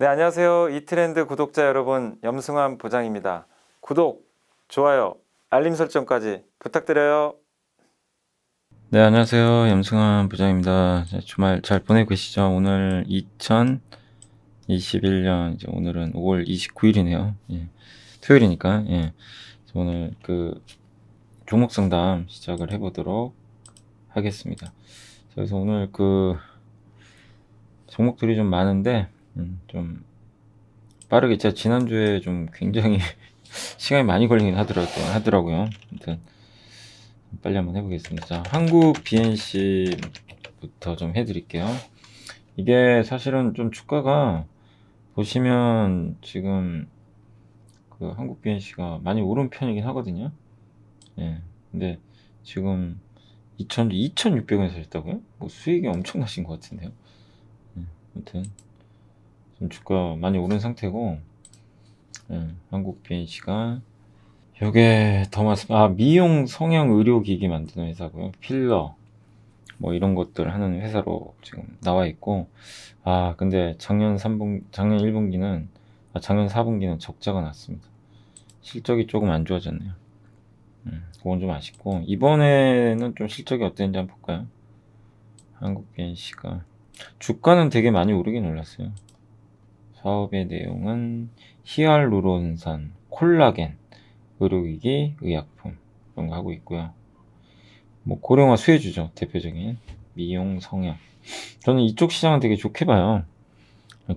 네, 안녕하세요. 이트렌드 구독자 여러분, 염승환 부장입니다 구독, 좋아요, 알림 설정까지 부탁드려요. 네, 안녕하세요. 염승환 부장입니다. 네, 주말 잘 보내고 계시죠? 오늘 2021년, 이제 오늘은 5월 29일이네요. 예, 토요일이니까, 예. 오늘 그 종목 상담 시작을 해보도록 하겠습니다. 그래서 오늘 그 종목들이 좀 많은데, 음, 좀 빠르게 제가 지난주에 좀 굉장히 시간이 많이 걸리긴 하더라고요. 하더라고요. 아무튼 빨리 한번 해보겠습니다. 자, 한국 BNC부터 좀 해드릴게요. 이게 사실은 좀 주가가 보시면 지금 그 한국 BNC가 많이 오른 편이긴 하거든요. 예. 근데 지금 2,600원에서 했다고요? 뭐 수익이 엄청나신 것 같은데요. 예, 아무튼 주가 많이 오른 상태고 음, 한국 BNC가 요게 더 말씀 아 미용 성형 의료기기 만드는 회사고요 필러 뭐 이런 것들 하는 회사로 지금 나와 있고 아 근데 작년 3분 작년 1분기는 아, 작년 4분기는 적자가 났습니다 실적이 조금 안 좋아졌네요 음, 그건 좀 아쉽고 이번에는 좀 실적이 어땠는지 한번 볼까요 한국 BNC가 주가는 되게 많이 오르긴 올랐어요 사업의 내용은 히알루론산, 콜라겐, 의료기기, 의약품 이런 거 하고 있고요. 뭐 고령화 수혜주죠. 대표적인 미용 성형. 저는 이쪽 시장은 되게 좋게 봐요.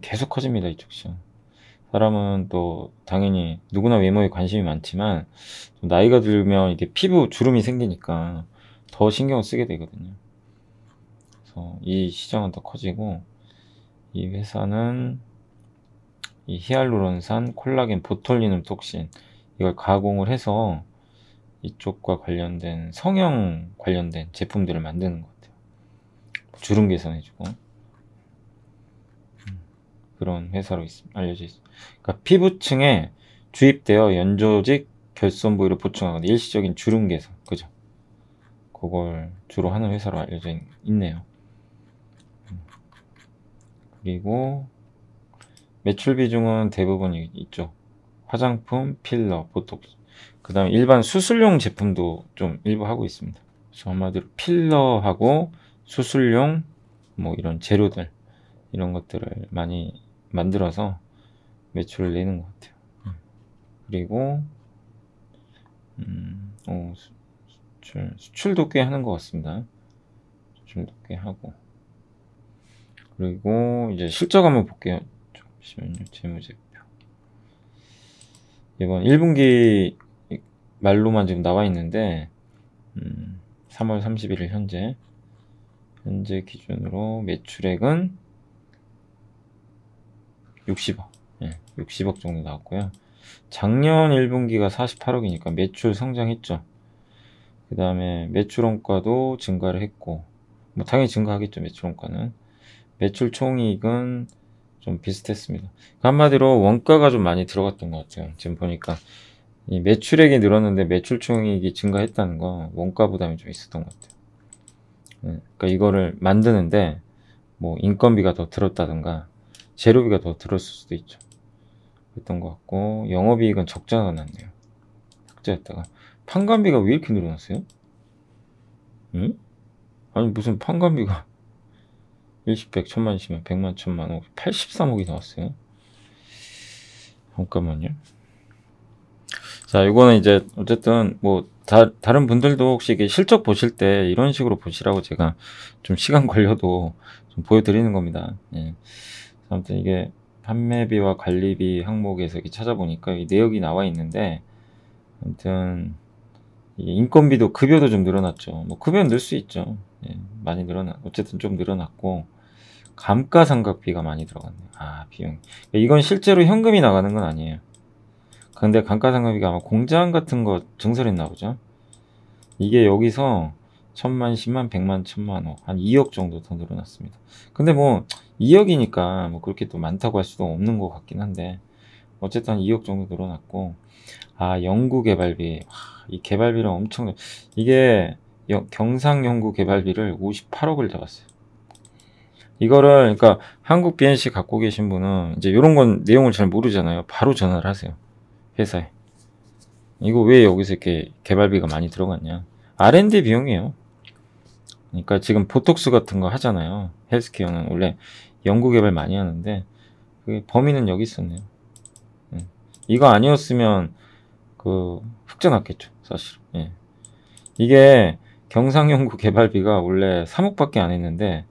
계속 커집니다. 이쪽 시장. 사람은 또 당연히 누구나 외모에 관심이 많지만 나이가 들면 이게 피부 주름이 생기니까 더 신경 을 쓰게 되거든요. 그래서 이 시장은 더 커지고 이 회사는 이 히알루론산, 콜라겐, 보톨리눔 톡신 이걸 가공을 해서 이쪽과 관련된 성형 관련된 제품들을 만드는 것 같아요. 뭐 주름 개선해주고 음, 그런 회사로 있, 알려져 있습니다. 그러니까 피부층에 주입되어 연조직 결손 부위를 보충하거나 일시적인 주름 개선, 그죠? 그걸 주로 하는 회사로 알려져 있, 네요 음. 그리고 매출 비중은 대부분 있죠. 화장품, 필러, 보톡스. 그 다음에 일반 수술용 제품도 좀 일부 하고 있습니다. 그래서 한마디로 필러하고 수술용 뭐 이런 재료들 이런 것들을 많이 만들어서 매출을 내는 것 같아요. 음. 그리고 음, 어, 수출, 수출도 꽤 하는 것 같습니다. 수출도 꽤 하고 그리고 이제 실적 한번 볼게요. 16 재무제표. 이건 1분기 말로만 지금 나와 있는데, 음, 3월 31일 현재. 현재 기준으로 매출액은 60억. 예, 60억 정도 나왔고요. 작년 1분기가 48억이니까 매출 성장했죠. 그 다음에 매출원가도 증가를 했고, 뭐 당연히 증가하겠죠, 매출원가는. 매출 총이익은 좀 비슷했습니다. 그 한마디로 원가가 좀 많이 들어갔던 것 같아요. 지금 보니까 이 매출액이 늘었는데 매출총액이 증가했다는 건 원가 부담이 좀 있었던 것 같아요. 예, 그러니까 이거를 만드는데 뭐 인건비가 더 들었다든가 재료비가 더 들었을 수도 있죠. 그랬던 것 같고 영업이익은 적자가 났네요. 적자였다가 판관비가 왜 이렇게 늘어났어요? 응? 아니 무슨 판관비가 1십0 0만이시면1 0 0만 1000만, 8 3억이 나왔어요. 잠깐만요. 자, 이거는 이제 어쨌든 뭐 다, 다른 분들도 혹시 이게 실적 보실 때 이런 식으로 보시라고 제가 좀 시간 걸려도 좀 보여드리는 겁니다. 예. 아무튼 이게 판매비와 관리비 항목에서 이렇게 찾아보니까 이 내역이 나와 있는데 아무튼 인건비도 급여도 좀 늘어났죠. 뭐 급여는 늘 수 있죠. 예, 많이 늘어나 어쨌든 좀 늘어났고 감가상각비가 많이 들어갔네요. 아, 비용. 그러니까 이건 실제로 현금이 나가는 건 아니에요. 근데 감가상각비가 아마 공장 같은 거 증설했나 보죠. 이게 여기서 천만, 십만, 백만, 천만, 원, 한이억 정도 더 늘어났습니다. 근데 뭐이억이니까뭐 그렇게 또 많다고 할 수도 없는 것 같긴 한데 어쨌든 한이억 정도 늘어났고 아, 연구 개발비. 이 개발비를 엄청 이게 경상 연구 개발비를 58억을 잡았어요. 이거를 그러니까 한국 BNC 갖고 계신 분은 이제 이런 건 내용을 잘 모르잖아요. 바로 전화를 하세요. 회사에. 이거 왜 여기서 이렇게 개발비가 많이 들어갔냐? R&D 비용이에요. 그러니까 지금 보톡스 같은 거 하잖아요. 헬스케어는 원래 연구 개발 많이 하는데 그게 범위는 여기 있었네요. 음. 이거 아니었으면 그 흑자 났겠죠, 사실. 예. 이게 경상연구 개발비가 원래 3억밖에 안 했는데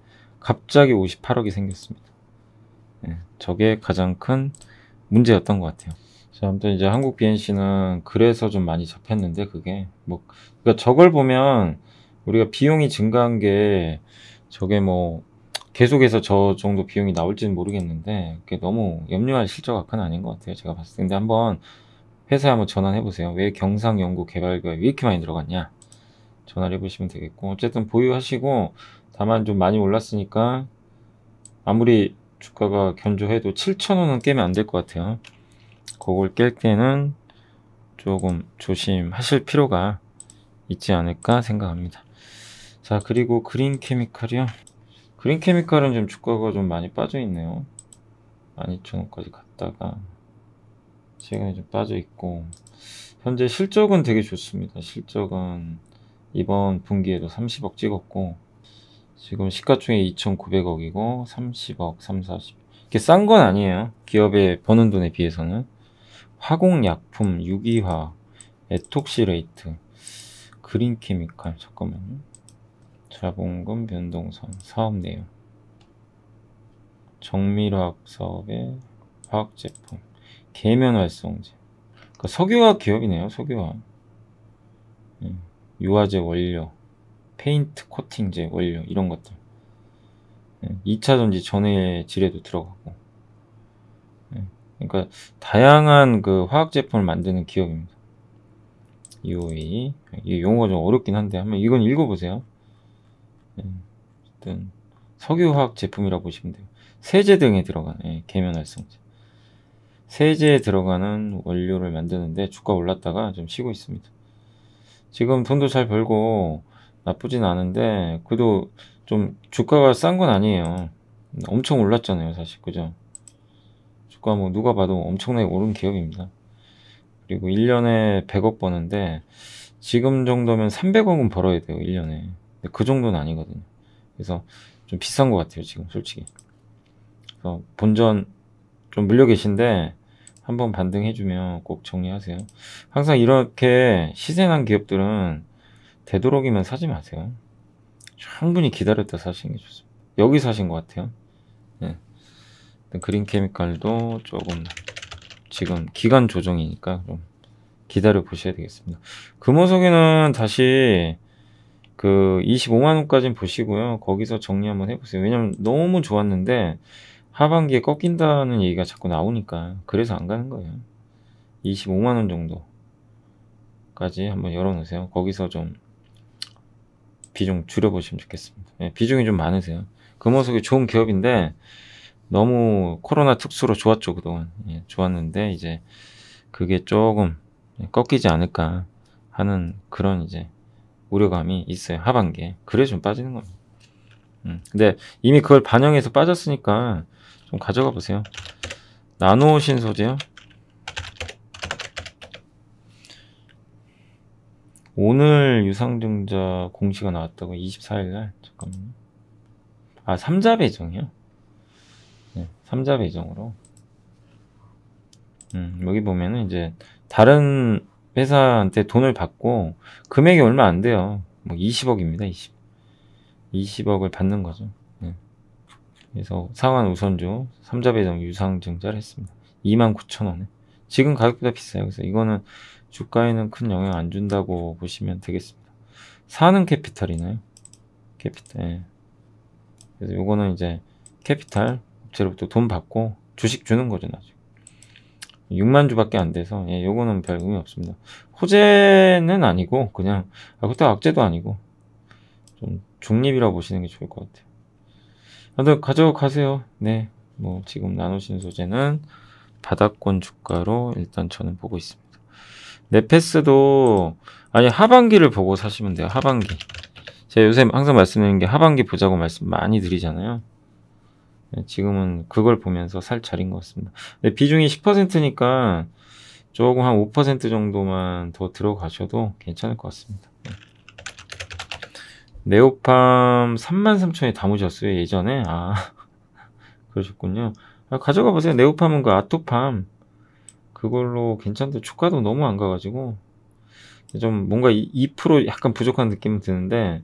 갑자기 58억이 생겼습니다. 네, 저게 가장 큰 문제였던 것 같아요. 자, 아무튼 이제 한국 BNC는 그래서 좀 많이 잡혔는데 그게 뭐 그러니까 저걸 보면 우리가 비용이 증가한 게 저게 뭐 계속해서 저 정도 비용이 나올지는 모르겠는데 그게 너무 염려할 실적 악화는 아닌 것 같아요. 제가 봤을 때 근데 한번 회사에 한번 전환해 보세요. 왜 경상 연구 개발과에왜 이렇게 많이 들어갔냐? 전화를 해보시면 되겠고 어쨌든 보유하시고 다만 좀 많이 올랐으니까 아무리 주가가 견조해도 7,000원은 깨면 안 될 것 같아요. 그걸 깰 때는 조금 조심하실 필요가 있지 않을까 생각합니다. 자, 그리고 그린 케미칼이요. 그린 케미칼은 좀 주가가 좀 많이 빠져 있네요. 12,000원까지 갔다가 최근에 좀 빠져 있고 현재 실적은 되게 좋습니다. 실적은 이번 분기에도 30억 찍었고 지금 시가총액 2,900억이고 30억, 3, 40. 이게 싼 건 아니에요. 기업의 버는 돈에 비해서는 화공약품, 유기화, 에톡시레이트, 그린케미칼 잠깐만요. 자본금 변동성 사업 내용 정밀화학 사업의 화학 제품 계면 활성제 그러니까 석유화학 기업이네요. 석유화학 음, 유화제 원료 페인트 코팅제 원료 이런 것들 2차 예, 전지 전해 질에도 들어가고 예, 그러니까 다양한 그 화학 제품을 만드는 기업입니다. UOE 이 용어가 좀 어렵긴 한데 한번 이건 읽어보세요. 예, 어쨌든 석유화학 제품이라고 보시면 돼요. 세제 등에 들어간 예, 계면활성제 세제에 들어가는 원료를 만드는데 주가 올랐다가 좀 쉬고 있습니다. 지금 돈도 잘 벌고 나쁘진 않은데 그래도 좀 주가가 싼 건 아니에요 엄청 올랐잖아요 사실 그죠 주가 뭐 누가 봐도 엄청나게 오른 기업입니다 그리고 1년에 100억 버는데 지금 정도면 300억은 벌어야 돼요 1년에 그 정도는 아니거든요 그래서 좀 비싼 것 같아요 지금 솔직히 그래서 본전 좀 물려 계신데 한번 반등해주면 꼭 정리하세요 항상 이렇게 시세난 기업들은 되도록이면 사지 마세요. 충분히 기다렸다 사시는 게 좋습니다. 여기 사신 것 같아요. 네. 그린 케미칼도 조금 지금 기간 조정이니까 좀 기다려 보셔야 되겠습니다. 금호석에는 다시 그2 5만원까지 보시고요. 거기서 정리 한번 해보세요. 왜냐면 너무 좋았는데 하반기에 꺾인다는 얘기가 자꾸 나오니까 그래서 안 가는 거예요. 25만원 정도까지 한번 열어놓으세요. 거기서 좀 비중 줄여보시면 좋겠습니다. 예, 비중이 좀 많으세요. 금호석이 그 좋은 기업인데 너무 코로나 특수로 좋았죠 그동안 예, 좋았는데 이제 그게 조금 꺾이지 않을까 하는 그런 이제 우려감이 있어요 하반기에 그래 좀 빠지는 겁니다. 음, 근데 이미 그걸 반영해서 빠졌으니까 좀 가져가 보세요. 나노 신소재요. 오늘 유상증자 공시가 나왔다고 24일날 잠깐만요 아 3자 배정이요 네, 3자 배정으로 음, 여기 보면은 이제 다른 회사한테 돈을 받고 금액이 얼마 안 돼요 뭐 20억입니다 20 20억을 받는 거죠 네. 그래서 상환 우선주 3자 배정 유상증자를 했습니다 29,000원에 지금 가격보다 비싸요 그래서 이거는 주가에는 큰 영향 안 준다고 보시면 되겠습니다. 사는 캐피탈이네요. 캐피탈. 예. 그래서 요거는 이제 캐피탈 업체로부터 돈 받고 주식 주는 거죠, 나중 6만 주밖에 안 돼서 예, 요거는 별 의미 없습니다. 호재는 아니고 그냥 아, 그때 악재도 아니고 좀 중립이라 고 보시는 게 좋을 것 같아요. 다들 가져가세요. 네, 뭐 지금 나누신 소재는 바닥권 주가로 일단 저는 보고 있습니다. 네패스도 아니 하반기를 보고 사시면 돼요. 하반기. 제가 요새 항상 말씀드리는 게 하반기 보자고 말씀 많이 드리잖아요. 네, 지금은 그걸 보면서 살 차린 것 같습니다. 비중이 10%니까 조금 한 5% 정도만 더 들어가셔도 괜찮을 것 같습니다. 네. 네오팜 33,000에 담으셨어요, 예전에? 아, 그러셨군요. 아, 가져가 보세요. 네오팜은 그 아토팜. 그걸로 괜찮은데 주가도 너무 안 가가지고 좀 뭔가 2% 약간 부족한 느낌은 드는데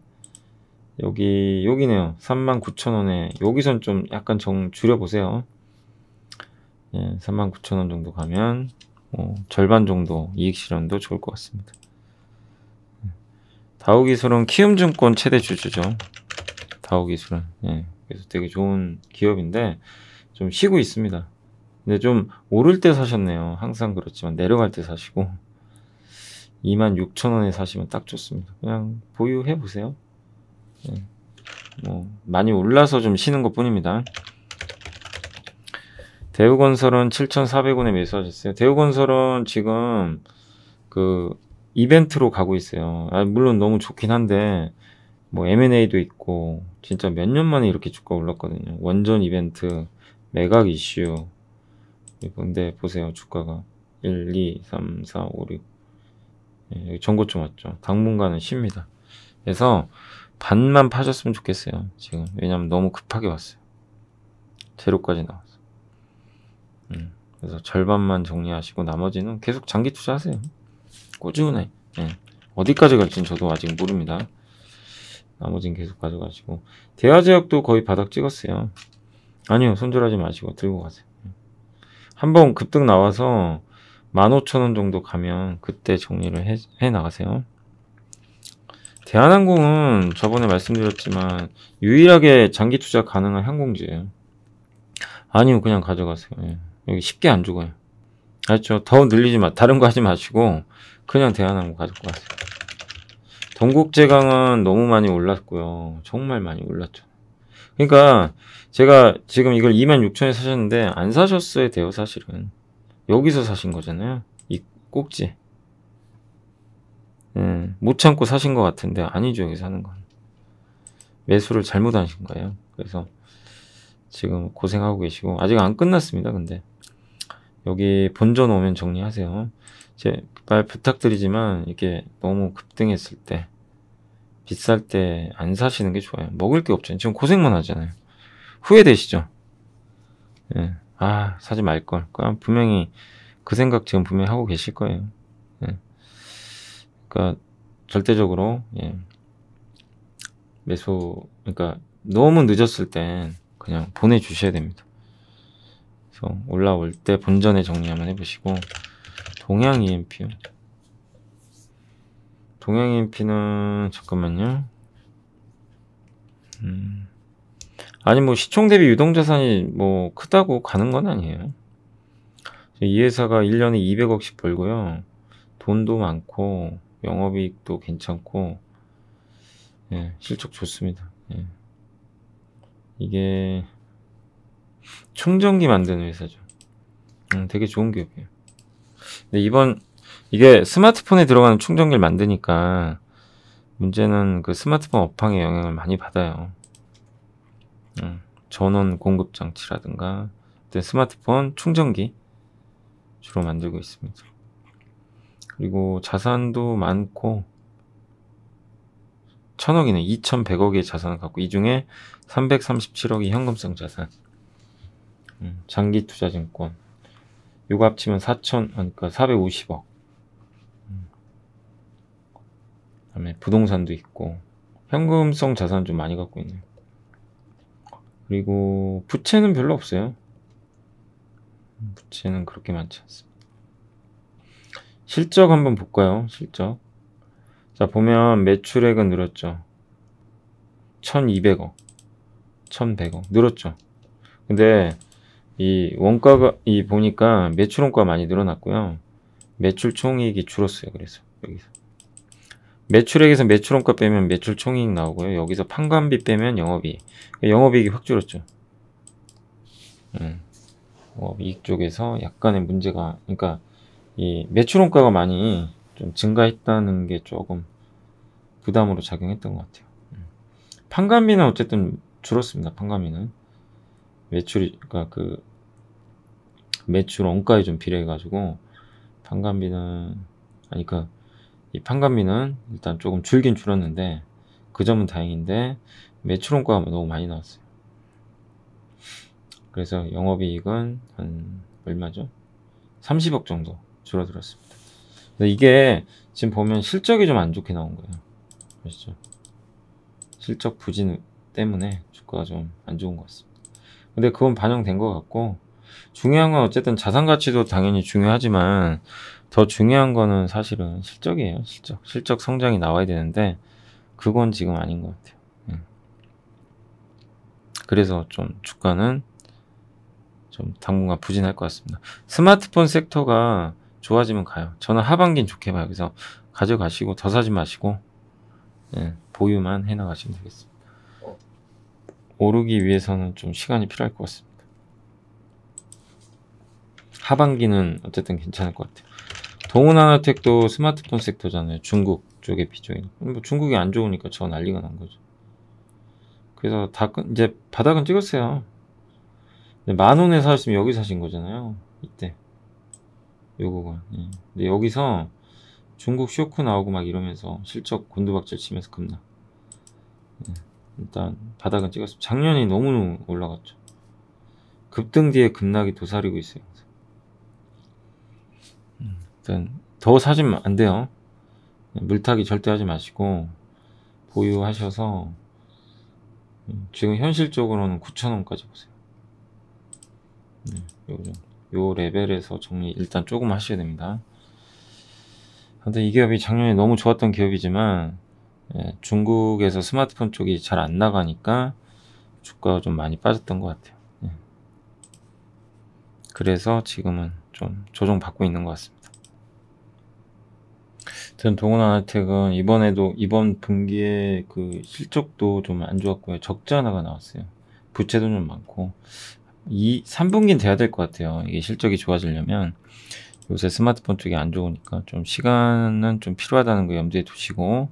여기 여기네요 39,000원에 여기선 좀 약간 정 줄여보세요 예, 39,000원 정도 가면 뭐 절반 정도 이익 실현도 좋을 것 같습니다 다우기술은 키움증권 최대 주주죠 다우기술은 예, 그래서 되게 좋은 기업인데 좀 쉬고 있습니다 근데 좀 오를 때 사셨네요. 항상 그렇지만 내려갈 때 사시고 26,000원에 사시면 딱 좋습니다. 그냥 보유해 보세요. 네. 뭐 많이 올라서 좀 쉬는 것뿐입니다. 대우건설은 7,400원에 매수하셨어요. 대우건설은 지금 그 이벤트로 가고 있어요. 아, 물론 너무 좋긴 한데 뭐 M&A도 있고 진짜 몇 년 만에 이렇게 주가 올랐거든요. 원전 이벤트, 매각 이슈, 근데 보세요 주가가 1, 2, 3, 4, 5, 6 여기 전고점 왔죠 당분간은 쉽니다 그래서 반만 파셨으면 좋겠어요 지금 왜냐면 너무 급하게 왔어요 제로까지 나왔어 음, 그래서 절반만 정리하시고 나머지는 계속 장기 투자하세요 꾸준히 예. 어디까지 갈지는 저도 아직 모릅니다 나머지는 계속 가져가시고 대화제약도 거의 바닥 찍었어요 아니요 손절하지 마시고 들고 가세요 한번 급등 나와서 15,000원 정도 가면 그때 정리를 해, 해 나가세요. 대한항공은 저번에 말씀드렸지만 유일하게 장기 투자 가능한 항공주예요. 아니면 그냥 가져가세요. 예. 여기 쉽게 안 죽어요. 알죠? 더 늘리지 마. 다른 거 하지 마시고 그냥 대한항공 가지고 가세요. 동국제강은 너무 많이 올랐고요. 정말 많이 올랐죠. 그러니까 제가 지금 이걸 2 6 0 0천에 사셨는데 안 사셨어야 돼요 사실은 여기서 사신 거잖아요 이 꼭지 음, 못 참고 사신 것 같은데 아니죠 여기 사는 건 매수를 잘못하신 거예요 그래서 지금 고생하고 계시고 아직 안 끝났습니다 근데 여기 본전 오면 정리하세요 제 말 부탁드리지만 이게 렇 너무 급등했을 때 비쌀 때 안 사시는 게 좋아요 먹을 게 없잖아요 지금 고생만 하잖아요 후회되시죠? 예. 아, 사지 말걸. 분명히 그 생각 지금 분명히 하고 계실 거예요. 예. 그러니까 절대적으로 예. 매수 그러니까 너무 늦었을 땐 그냥 보내 주셔야 됩니다. 그래서 올라올 때 본전에 정리 한번 해 보시고 동양 e m p 동양 EMP는 잠깐만요. 음. 아니 뭐 시총 대비 유동자산이 뭐 크다고 가는 건 아니에요. 이 회사가 1년에 200억씩 벌고요. 돈도 많고 영업이익도 괜찮고 예, 실적 좋습니다. 예. 이게 충전기 만드는 회사죠. 음, 되게 좋은 기업이에요. 근데 이번 이게 스마트폰에 들어가는 충전기를 만드니까 문제는 그 스마트폰 업황에 영향을 많이 받아요. 예. 전원 공급 장치라든가 스마트폰 충전기 주로 만들고 있습니다. 그리고 자산도 많고 천억이네 2,100억의 자산을 갖고 이 중에 337억이 현금성 자산 음, 장기 투자 증권 요거 합치면 4천 그러니까 450억 음. 그다음에 부동산도 있고 현금성 자산 좀 많이 갖고 있네요. 그리고 부채는 별로 없어요. 음. 부채는 그렇게 많지 않습니다. 실적 한번 볼까요? 실적. 자, 보면 매출액은 늘었죠. 1200억. 1100억. 늘었죠. 근데 이 원가가 이 보니까 매출원가 많이 늘어났고요. 매출 총액이 줄었어요. 그래서 여기서 매출액에서 매출원가 빼면 매출총이익 나오고요. 여기서 판관비 빼면 영업이익. 그러니까 영업이익이 확 줄었죠. 음. 이익 쪽에서 약간의 문제가, 그러니까 이 매출원가가 많이 좀 증가했다는 게 조금 부담으로 작용했던 것 같아요. 음. 판관비는 어쨌든 줄었습니다. 판관비는 매출이, 그러니까 그 매출원가에 좀 비례해가지고 판관비는 아니 그러니까 이 판관비는 일단 조금 줄긴 줄었는데 그 점은 다행인데 매출원가가 너무 많이 나왔어요. 그래서 영업이익은 한 얼마죠? 30억 정도 줄어들었습니다. 이게 지금 보면 실적이 좀 안 좋게 나온 거예요. 아시죠? 실적 부진 때문에 주가가 좀 안 좋은 것 같습니다. 근데 그건 반영된 것 같고 중요한 건 어쨌든 자산 가치도 당연히 중요하지만 더 중요한 거는 사실은 실적이에요. 실적. 실적 성장이 나와야 되는데 그건 지금 아닌 것 같아요. 음. 그래서 좀 주가는 좀 당분간 부진할 것 같습니다. 스마트폰 섹터가 좋아지면 가요. 저는 하반기는 좋게 봐요. 그래서 가져가시고 더 사지 마시고 예, 보유만 해나가시면 되겠습니다. 오르기 위해서는 좀 시간이 필요할 것 같습니다. 하반기는 어쨌든 괜찮을 것 같아요. 동훈하나텍도 스마트폰 섹터잖아요. 중국 쪽에 비중이. 뭐 중국이 안 좋으니까 저 난리가 난 거죠. 그래서 다 이제 바닥은 찍었어요. 만 원에 사셨으면 여기 사신 거잖아요. 이때 요거가. 예. 근데 여기서 중국 쇼크 나오고 막 이러면서 실적 곤두박질 치면서 급락. 예. 일단 바닥은 찍었어요. 작년이 너무 올라갔죠. 급등 뒤에 급락이 도사리고 있어요. 더 사시면 안 돼요. 물타기 절대 하지 마시고 보유하셔서 지금 현실적으로는 9천원까지 보세요. 네, 요, 요 레벨에서 정리 일단 조금 하셔야 됩니다. 근데 이 기업이 작년에 너무 좋았던 기업이지만 예, 중국에서 스마트폰 쪽이 잘 안 나가니까 주가가 좀 많이 빠졌던 것 같아요. 예. 그래서 지금은 좀 조정받고 있는 것 같습니다. 든 동원아나텍은 이번에도 이번 분기에 그 실적도 좀 안 좋았고요. 적자 하나가 나왔어요. 부채도 좀 많고 이 3분기는 돼야 될 것 같아요. 이게 실적이 좋아지려면 요새 스마트폰 쪽이 안 좋으니까 좀 시간은 좀 필요하다는 거 염두에 두시고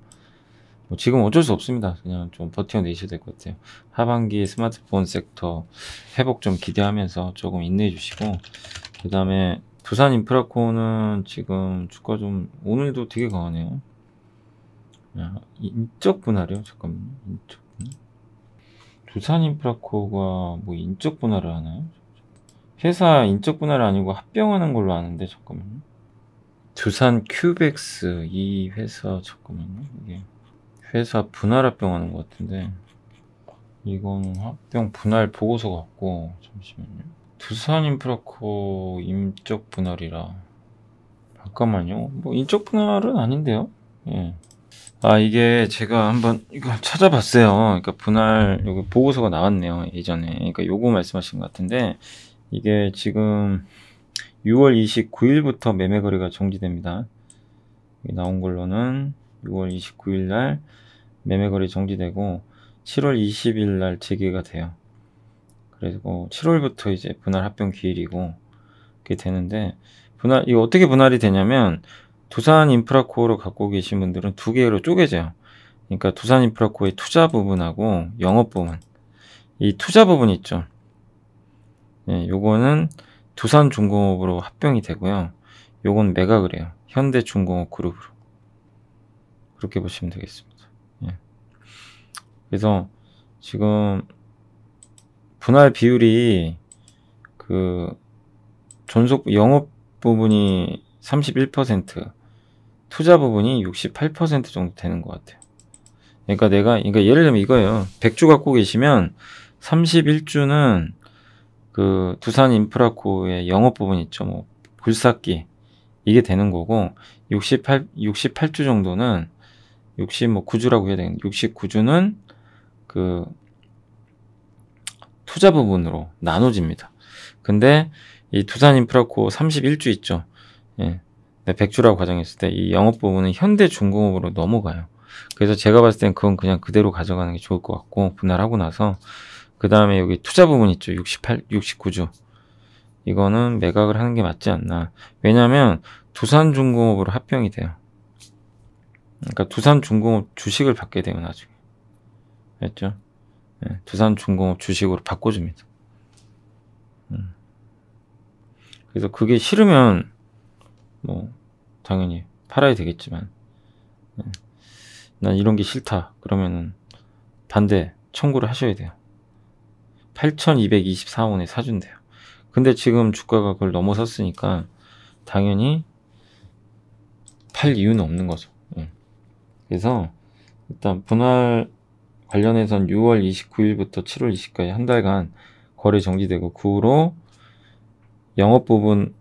뭐 지금 어쩔 수 없습니다. 그냥 좀 버텨내셔야 될 것 같아요. 하반기 스마트폰 섹터 회복 좀 기대하면서 조금 인내해 주시고 그 다음에 부산 인프라코는 지금 주가 좀 오늘도 되게 강하네요. 야, 인적 분할이요? 잠깐만요. 인적 분할. 부산 인프라코가뭐 인적 분할을 하나요? 회사 인적 분할 아니고 합병하는 걸로 아는데 잠깐만요. 두산 큐벡스이 회사 잠깐만요. 이게 회사 분할 합병하는 것 같은데 이거는 합병 분할 보고서 같고 잠시만요. 두산 인프라코 인적 분할이라 잠깐만요 뭐 인적 분할은 아닌데요 예. 아 이게 제가 한번 이거 찾아봤어요 그러니까 분할 여기 보고서가 나왔네요 예전에 그러니까 요거 말씀하신 것 같은데 이게 지금 6월 29일부터 매매 거래가 정지됩니다 나온 걸로는 6월 29일 날 매매 거래 정지되고 7월 20일 날 재개가 돼요 그리고 7월부터 이제 분할 합병 기일이고 그게 되는데 분할 이거 어떻게 분할이 되냐면 두산 인프라코어로 갖고 계신 분들은 두 개로 쪼개져요. 그러니까 두산 인프라코어의 투자 부분하고 영업 부분 이 투자 부분 있죠. 예, 요거는 두산 중공업으로 합병이 되고요. 요건 매각그래요 현대 중공업 그룹으로 그렇게 보시면 되겠습니다. 예. 그래서 지금 분할 비율이 그 존속 영업 부분이 31% 투자 부분이 68% 정도 되는 것 같아요. 그러니까 내가 그러니까 예를 들면 이거예요. 100주 갖고 계시면 31주는 그 두산 인프라코의 영업 부분 있죠. 뭐 불삭기 이게 되는 거고 68 68주 정도는 6 9주라고 뭐 해야 되는 69주는 그 투자 부분으로 나눠집니다. 근데 이 두산 인프라코 31주 있죠. 예. 네, 100주라고 가정했을 때 이 영업 부분은 현대중공업으로 넘어가요. 그래서 제가 봤을 땐 그건 그냥 그대로 가져가는 게 좋을 것 같고 분할하고 나서 그 다음에 여기 투자 부분 있죠. 68, 69주. 이거는 매각을 하는 게 맞지 않나. 왜냐하면 두산중공업으로 합병이 돼요. 그러니까 두산중공업 주식을 받게 되면 나중에. 됐죠? 예, 두산중공업 주식으로 바꿔줍니다. 음. 그래서 그게 싫으면 뭐 당연히 팔아야 되겠지만 음. 난 이런 게 싫다 그러면은 반대 청구를 하셔야 돼요. 8,224원에 사준대요. 근데 지금 주가가 그걸 넘어섰으니까 당연히 팔 이유는 없는 거죠. 예. 그래서 일단 분할 관련해선 6월 29일부터 7월 20일까지 한 달간 거래 정지되고 그 후로 영업 부분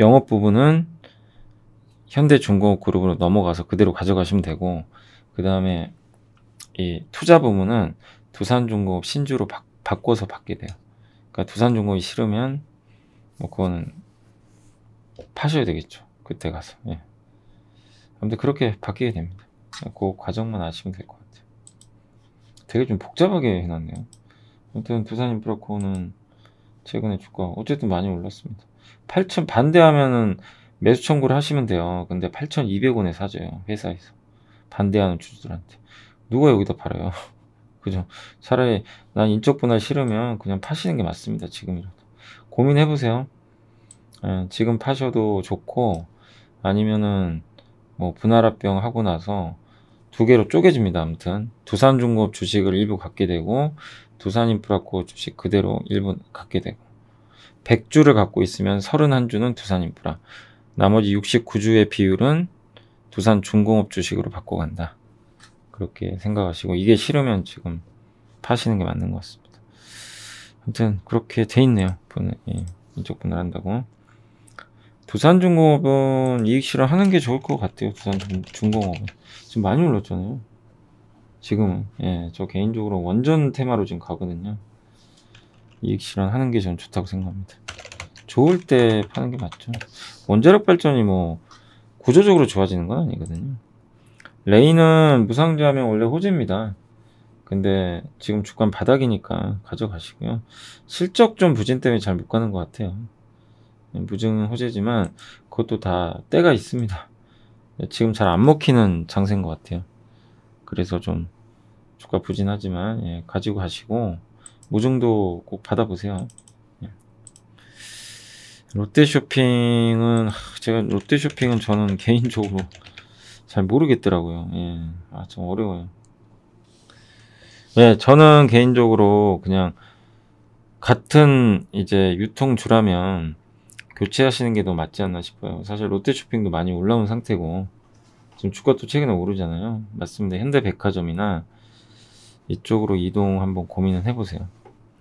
영업 부분은 현대중공업 그룹으로 넘어가서 그대로 가져가시면 되고 그 다음에 이 투자 부분은 두산중공업 신주로 바, 꿔서 받게 돼요. 그러니까 두산중공업이 싫으면 뭐 그거는 파셔야 되겠죠. 그때 가서. 예. 아무튼 그렇게 바뀌게 됩니다. 그 과정만 아시면 될 거예요. 되게 좀 복잡하게 해놨네요. 아무튼 부산 인프로코는 최근에 주가 어쨌든 많이 올랐습니다. 8천 반대하면은 매수 청구를 하시면 돼요. 근데 8,200원에 사줘요. 회사에서. 반대하는 주주들한테. 누가 여기다 팔아요? 그죠? 차라리 난 인적 분할 싫으면 그냥 파시는 게 맞습니다. 지금이라도. 고민해 보세요. 예, 지금 파셔도 좋고 아니면은 뭐 분할합병 하고 나서 두 개로 쪼개집니다. 아무튼 두산중공업 주식을 일부 갖게 되고 두산인프라코 주식 그대로 일부 갖게 되고 100주를 갖고 있으면 31주는 두산인프라 나머지 69주의 비율은 두산중공업 주식으로 바꿔간다. 그렇게 생각하시고 이게 싫으면 지금 파시는 게 맞는 것 같습니다. 아무튼 그렇게 돼 있네요. 분을, 예, 이쪽 분을 한다고. 두산중공업은 이익 실현 하는 게 좋을 것 같아요. 두산중공업은. 지금 많이 올랐잖아요. 지금 예, 저 개인적으로 원전 테마로 지금 가거든요. 이익 실현하는 게 저는 좋다고 생각합니다. 좋을 때 파는 게 맞죠. 원자력 발전이 뭐 구조적으로 좋아지는 건 아니거든요. 레이는 무상자면 원래 호재입니다. 근데 지금 주간 바닥이니까 가져가시고요. 실적 좀 부진 때문에 잘 못 가는 것 같아요. 무증은 호재지만 그것도 다 때가 있습니다. 지금 잘 안 먹히는 장세인 것 같아요. 그래서 좀 주가 부진하지만 예, 가지고 가시고 모종도 뭐 꼭 받아보세요. 예. 롯데쇼핑은 제가 롯데쇼핑은 저는 개인적으로 잘 모르겠더라고요. 예. 아, 좀 어려워요. 예, 저는 개인적으로 그냥 같은 이제 유통주라면 교체하시는 게 더 맞지 않나 싶어요. 사실 롯데쇼핑도 많이 올라온 상태고 지금 주가 또 최근에 오르잖아요. 맞습니다. 현대백화점이나 이쪽으로 이동 한번 고민을 해보세요.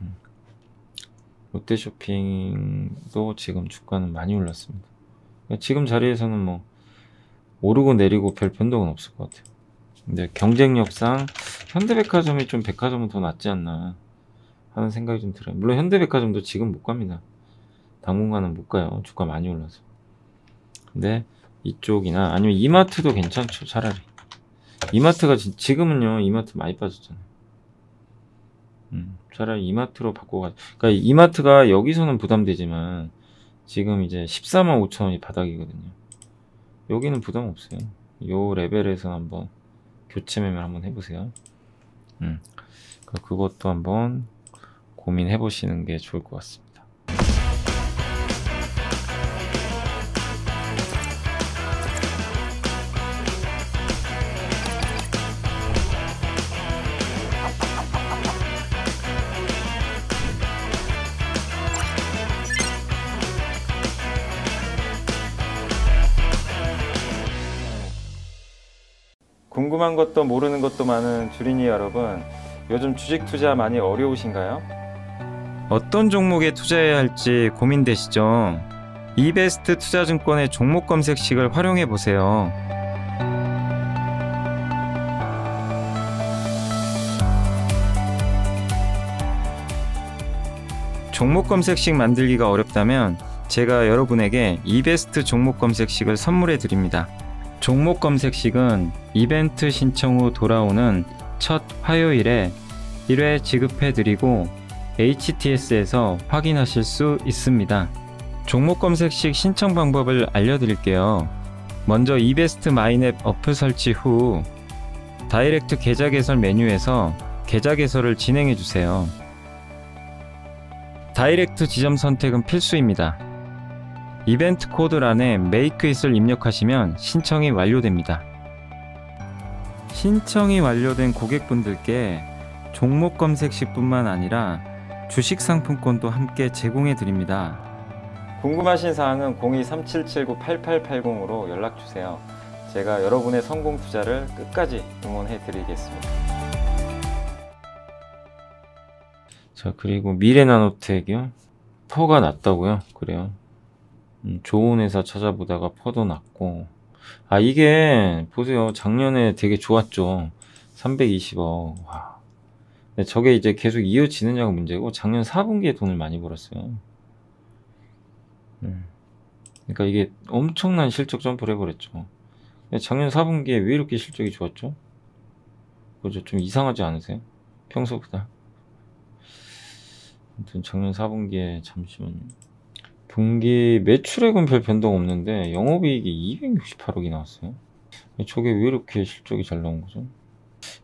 음. 롯데쇼핑도 지금 주가는 많이 올랐습니다. 그러니까 지금 자리에서는 뭐 오르고 내리고 별 변동은 없을 것 같아요. 근데 경쟁력상 현대백화점이 좀 백화점은 더 낫지 않나 하는 생각이 좀 들어요. 물론 현대백화점도 지금 못 갑니다. 당분간은 못 가요. 주가 많이 올라서. 근데 이쪽이나 아니면 이마트도 괜찮죠. 차라리. 이마트가 지금은요. 이마트 많이 빠졌잖아요. 음, 차라리 이마트로 바꿔가. 그러니까 이마트가 여기서는 부담되지만 지금 이제 14만 5천 원이 바닥이거든요. 여기는 부담 없어요. 요 레벨에서 한번 교체 매매 한번 해보세요. 음, 그러니까 그것도 한번 고민해 보시는 게 좋을 것 같습니다. 궁금한 것도 모르는 것도 많은 주린이 여러분, 요즘 주식 투자 많이 어려우신가요? 어떤 종목에 투자해야 할지 고민되시죠? 이베스트 투자증권의 종목 검색식을 활용해 보세요. 종목 검색식 만들기가 어렵다면 제가 여러분에게 이베스트 종목 검색식을 선물해 드립니다. 종목 검색식은 이벤트 신청 후 돌아오는 첫 화요일에 1회 지급해드리고 HTS에서 확인하실 수 있습니다. 종목 검색식 신청 방법을 알려드릴게요. 먼저 이베스트 마인앱 어플 설치 후 다이렉트 계좌 개설 메뉴에서 계좌 개설을 진행해주세요. 다이렉트 지점 선택은 필수입니다. 이벤트 코드란에 makeit을 입력하시면 신청이 완료됩니다. 신청이 완료된 고객분들께 종목 검색시 뿐만 아니라 주식 상품권도 함께 제공해 드립니다. 궁금하신 사항은 02-3779-8880으로 연락주세요. 제가 여러분의 성공 투자를 끝까지 응원해 드리겠습니다. 자 그리고 미래나노텍이요? 퍼가 낮다고요? 그래요. 음, 좋은 회사 찾아보다가 퍼도 났고 아 이게 보세요 작년에 되게 좋았죠 320억 와 근데 저게 이제 계속 이어지느냐가 문제고 작년 4분기에 돈을 많이 벌었어요 음. 그러니까 이게 엄청난 실적 점프를 해버렸죠 작년 4분기에 왜 이렇게 실적이 좋았죠? 그죠? 좀 이상하지 않으세요? 평소보다 아무튼 작년 4분기에 잠시만요 분기 매출액은 별 변동 없는데 영업이익이 268억이 나왔어요. 저게 왜 이렇게 실적이 잘 나온 거죠?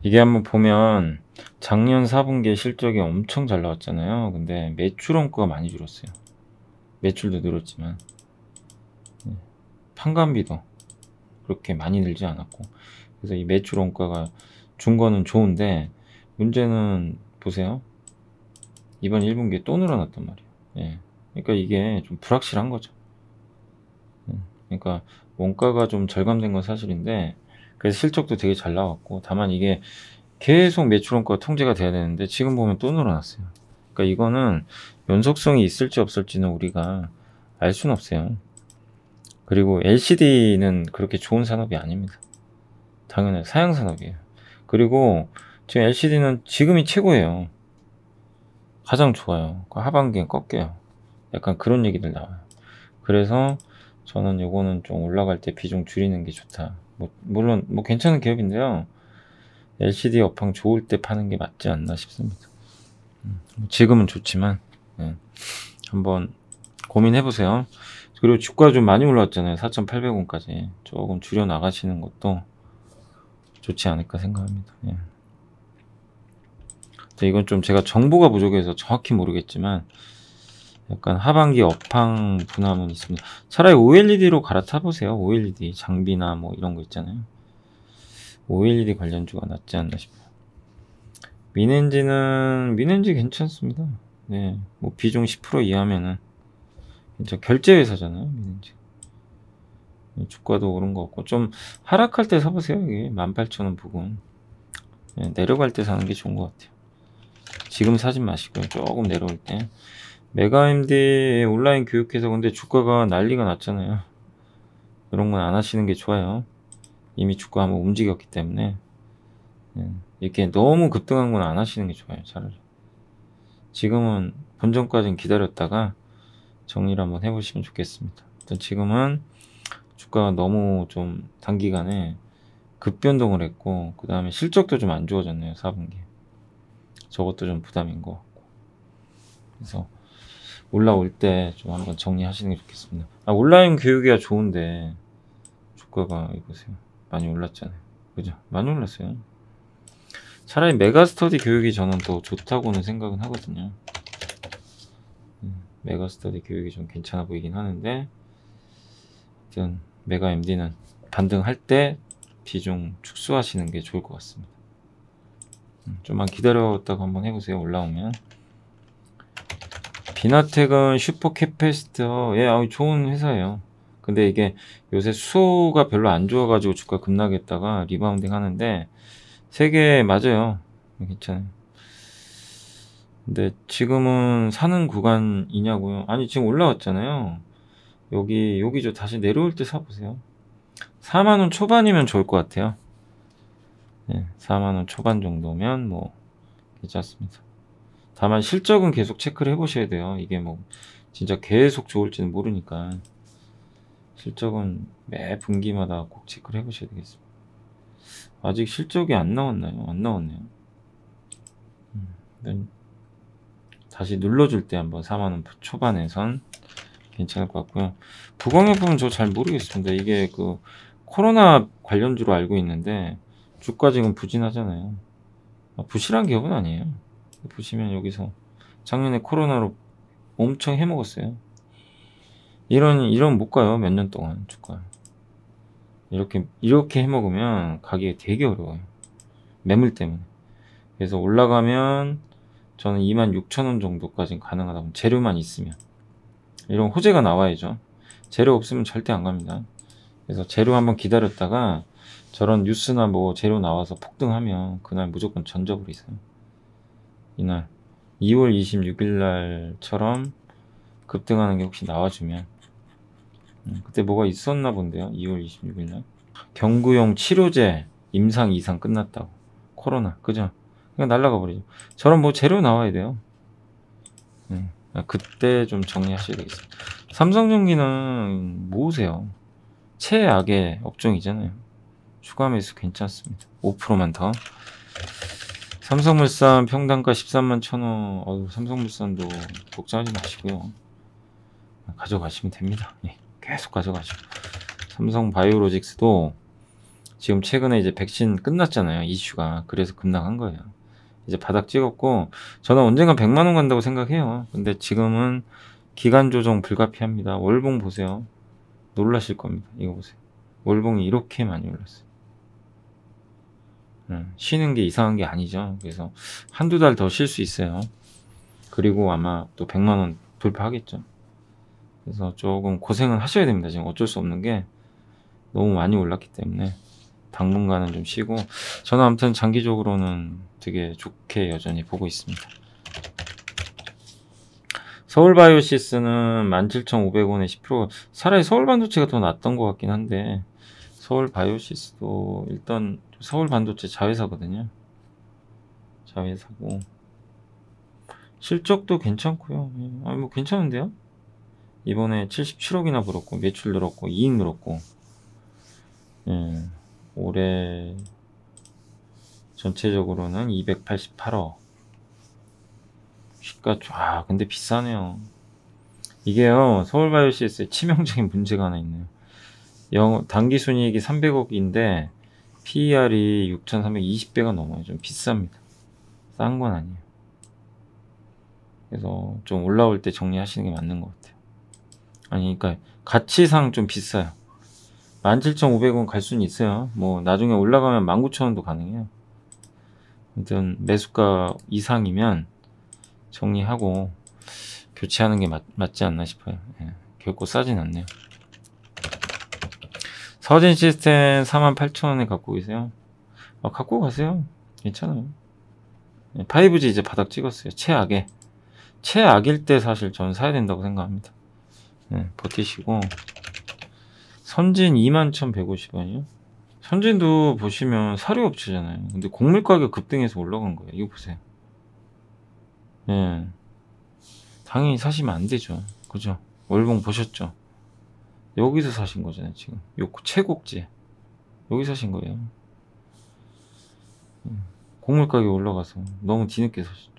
이게 한번 보면 작년 4분기에 실적이 엄청 잘 나왔잖아요. 근데 매출 원가가 많이 줄었어요. 매출도 늘었지만 네. 판관비도 그렇게 많이 늘지 않았고 그래서 이 매출 원가가 준 거는 좋은데 문제는 보세요. 이번 1분기에 또 늘어났단 말이에요. 예. 그러니까 이게 좀 불확실한 거죠. 음, 그러니까 원가가 좀 절감된 건 사실인데 그래서 실적도 되게 잘 나왔고 다만 이게 계속 매출 원가 통제가 돼야 되는데 지금 보면 또 늘어났어요. 그러니까 이거는 연속성이 있을지 없을지는 우리가 알 수는 없어요. 그리고 LCD는 그렇게 좋은 산업이 아닙니다. 당연히 사양 산업이에요. 그리고 지금 LCD는 지금이 최고예요. 가장 좋아요. 그 하반기엔 꺾여요. 약간 그런 얘기들 나와요. 그래서 저는 요거는 좀 올라갈 때 비중 줄이는 게 좋다. 뭐, 물론 뭐 괜찮은 기업인데요. LCD 업황 좋을 때 파는 게 맞지 않나 싶습니다. 음, 뭐 지금은 좋지만 네. 한번 고민해 보세요. 그리고 주가 좀 많이 올라왔잖아요 4,800원까지 조금 줄여 나가시는 것도 좋지 않을까 생각합니다. 예. 이건 좀 제가 정보가 부족해서 정확히 모르겠지만 약간 하반기 업황 분화문 있습니다. 차라리 OLED로 갈아타보세요. OLED 장비나 뭐 이런 거 있잖아요. OLED 관련주가 낫지 않나 싶어요. 민엔지는 민엔지 괜찮습니다. 네, 뭐 비중 10% 이하면은 진짜 결제 회사잖아요. 민엔지. 주가도 오른 거 같고 좀 하락할 때 사보세요. 이게 18,000원 부근 네, 내려갈 때 사는 게 좋은 것 같아요. 지금 사진 마시고요. 조금 내려올 때. 메가MD 온라인 교육해서 근데 주가가 난리가 났잖아요. 이런 건 안 하시는 게 좋아요. 이미 주가 한번 움직였기 때문에 예. 이렇게 너무 급등한 건 안 하시는 게 좋아요. 차라리 지금은 본전까지는 기다렸다가 정리를 한번 해보시면 좋겠습니다. 일단 지금은 주가가 너무 좀 단기간에 급변동을 했고 그 다음에 실적도 좀 안 좋아졌네요. 4분기 저것도 좀 부담인 것 같고 그래서 올라올 때 좀 한번 정리하시는 게 좋겠습니다. 아, 온라인 교육이야 좋은데 주가가 이보세요 많이 올랐잖아요. 그죠? 많이 올랐어요. 차라리 메가스터디 교육이 저는 더 좋다고는 생각은 하거든요. 음, 메가스터디 교육이 좀 괜찮아 보이긴 하는데 일단 메가 MD는 반등할 때 비중 축소하시는 게 좋을 것 같습니다. 음, 좀만 기다렸다가 한번 해보세요. 올라오면. 비나텍은 슈퍼 캐페스터 예 좋은 회사예요 근데 이게 요새 수호가 별로 안 좋아가지고 주가 급락했다가 리바운딩 하는데 세개 맞아요 괜찮아요 근데 지금은 사는 구간이냐고요 아니 지금 올라왔잖아요 여기 여기죠 다시 내려올 때 사보세요 4만원 초반이면 좋을 것 같아요 예, 4만원 초반 정도면 뭐 괜찮습니다 다만 실적은 계속 체크를 해보셔야 돼요. 이게 뭐 진짜 계속 좋을지는 모르니까 실적은 매 분기마다 꼭 체크를 해보셔야 되겠습니다. 아직 실적이 안 나왔나요? 안 나왔네요. 음, 다시 눌러줄 때 한번 4만원 초반에선 괜찮을 것 같고요. 부공예품은 저 잘 모르겠습니다. 이게 그 코로나 관련주로 알고 있는데 주가 지금 부진하잖아요. 아, 부실한 기업은 아니에요. 보시면 여기서 작년에 코로나로 엄청 해먹었어요. 이런 이런 못 가요 몇 년 동안 주가 이렇게 이렇게 해먹으면 가기 되게 어려워요. 매물 때문에. 그래서 올라가면 저는 26,000원 정도까지 가능하다고 재료만 있으면 이런 호재가 나와야죠. 재료 없으면 절대 안 갑니다. 그래서 재료 한번 기다렸다가 저런 뉴스나 뭐 재료 나와서 폭등하면 그날 무조건 전적으로 있어요. 이날 2월 26일 날처럼 급등하는 게 혹시 나와주면 음, 그때 뭐가 있었나 본데요 2월 26일 날 경구용 치료제 임상 이상 끝났다고 코로나 그죠 그냥 날라가 버리죠 저런 뭐 재료 나와야 돼요 음, 아, 그때 좀 정리하셔야 되겠어요 삼성전기는 뭐세요 최악의 업종이잖아요 추가 매수 괜찮습니다 5%만 더 삼성물산 평당가 13만 천원 어우 삼성물산도 걱정하지 마시고요 가져가시면 됩니다 예, 계속 가져가죠 삼성바이오로직스도 지금 최근에 이제 백신 끝났잖아요 이슈가 그래서 급락한 거예요 이제 바닥 찍었고 저는 언젠가 100만원 간다고 생각해요 근데 지금은 기간 조정 불가피합니다 월봉 보세요 놀라실 겁니다 이거 보세요 월봉이 이렇게 많이 올랐어요 예, 쉬는 게 이상한 게 아니죠. 그래서 한두 달 더 쉴 수 있어요. 그리고 아마 또 100만 원 돌파하겠죠. 그래서 조금 고생은 하셔야 됩니다. 지금 어쩔 수 없는 게 너무 많이 올랐기 때문에 당분간은 좀 쉬고 저는 아무튼 장기적으로는 되게 좋게 여전히 보고 있습니다. 서울바이오시스는 17,500원에 10% 차라리 서울반도체가 더 낫던 것 같긴 한데 서울바이오시스도 일단 서울 반도체 자회사거든요. 자회사고 실적도 괜찮고요. 예. 아니 뭐 괜찮은데요? 이번에 77억이나 벌었고 매출 늘었고 이익 늘었고 예, 올해 전체적으로는 288억 시가 아 근데 비싸네요. 이게요 서울바이오시스의 치명적인 문제가 하나 있네요. 영 단기 순이익이 300억인데 PER이 6,320배가 넘어요. 좀 비쌉니다. 싼 건 아니에요. 그래서 좀 올라올 때 정리하시는 게 맞는 것 같아요. 아니, 그러니까 가치상 좀 비싸요. 17,500원 갈 수는 있어요. 뭐 나중에 올라가면 19,000원도 가능해요. 아무튼 매수가 이상이면 정리하고 교체하는 게 맞, 지 않나 싶어요. 예, 결코 싸진 않네요. 서진 시스템 48,000원에 갖고 계세요. 어, 갖고 가세요. 괜찮아요. 5G 예, 이제 바닥 찍었어요. 최악에 최악일 때 사실 저는 사야 된다고 생각합니다. 네, 버티시고. 선진 21,150원이요. 선진도 보시면 사료업체잖아요. 근데 곡물 가격 급등해서 올라간 거예요. 이거 보세요. 예. 네. 당연히 사시면 안 되죠. 그죠? 월봉 보셨죠? 여기서 사신 거잖아요 지금 요 최곡지 여기 사신 거예요 음, 곡물 가격 올라가서 너무 뒤늦게 사셨죠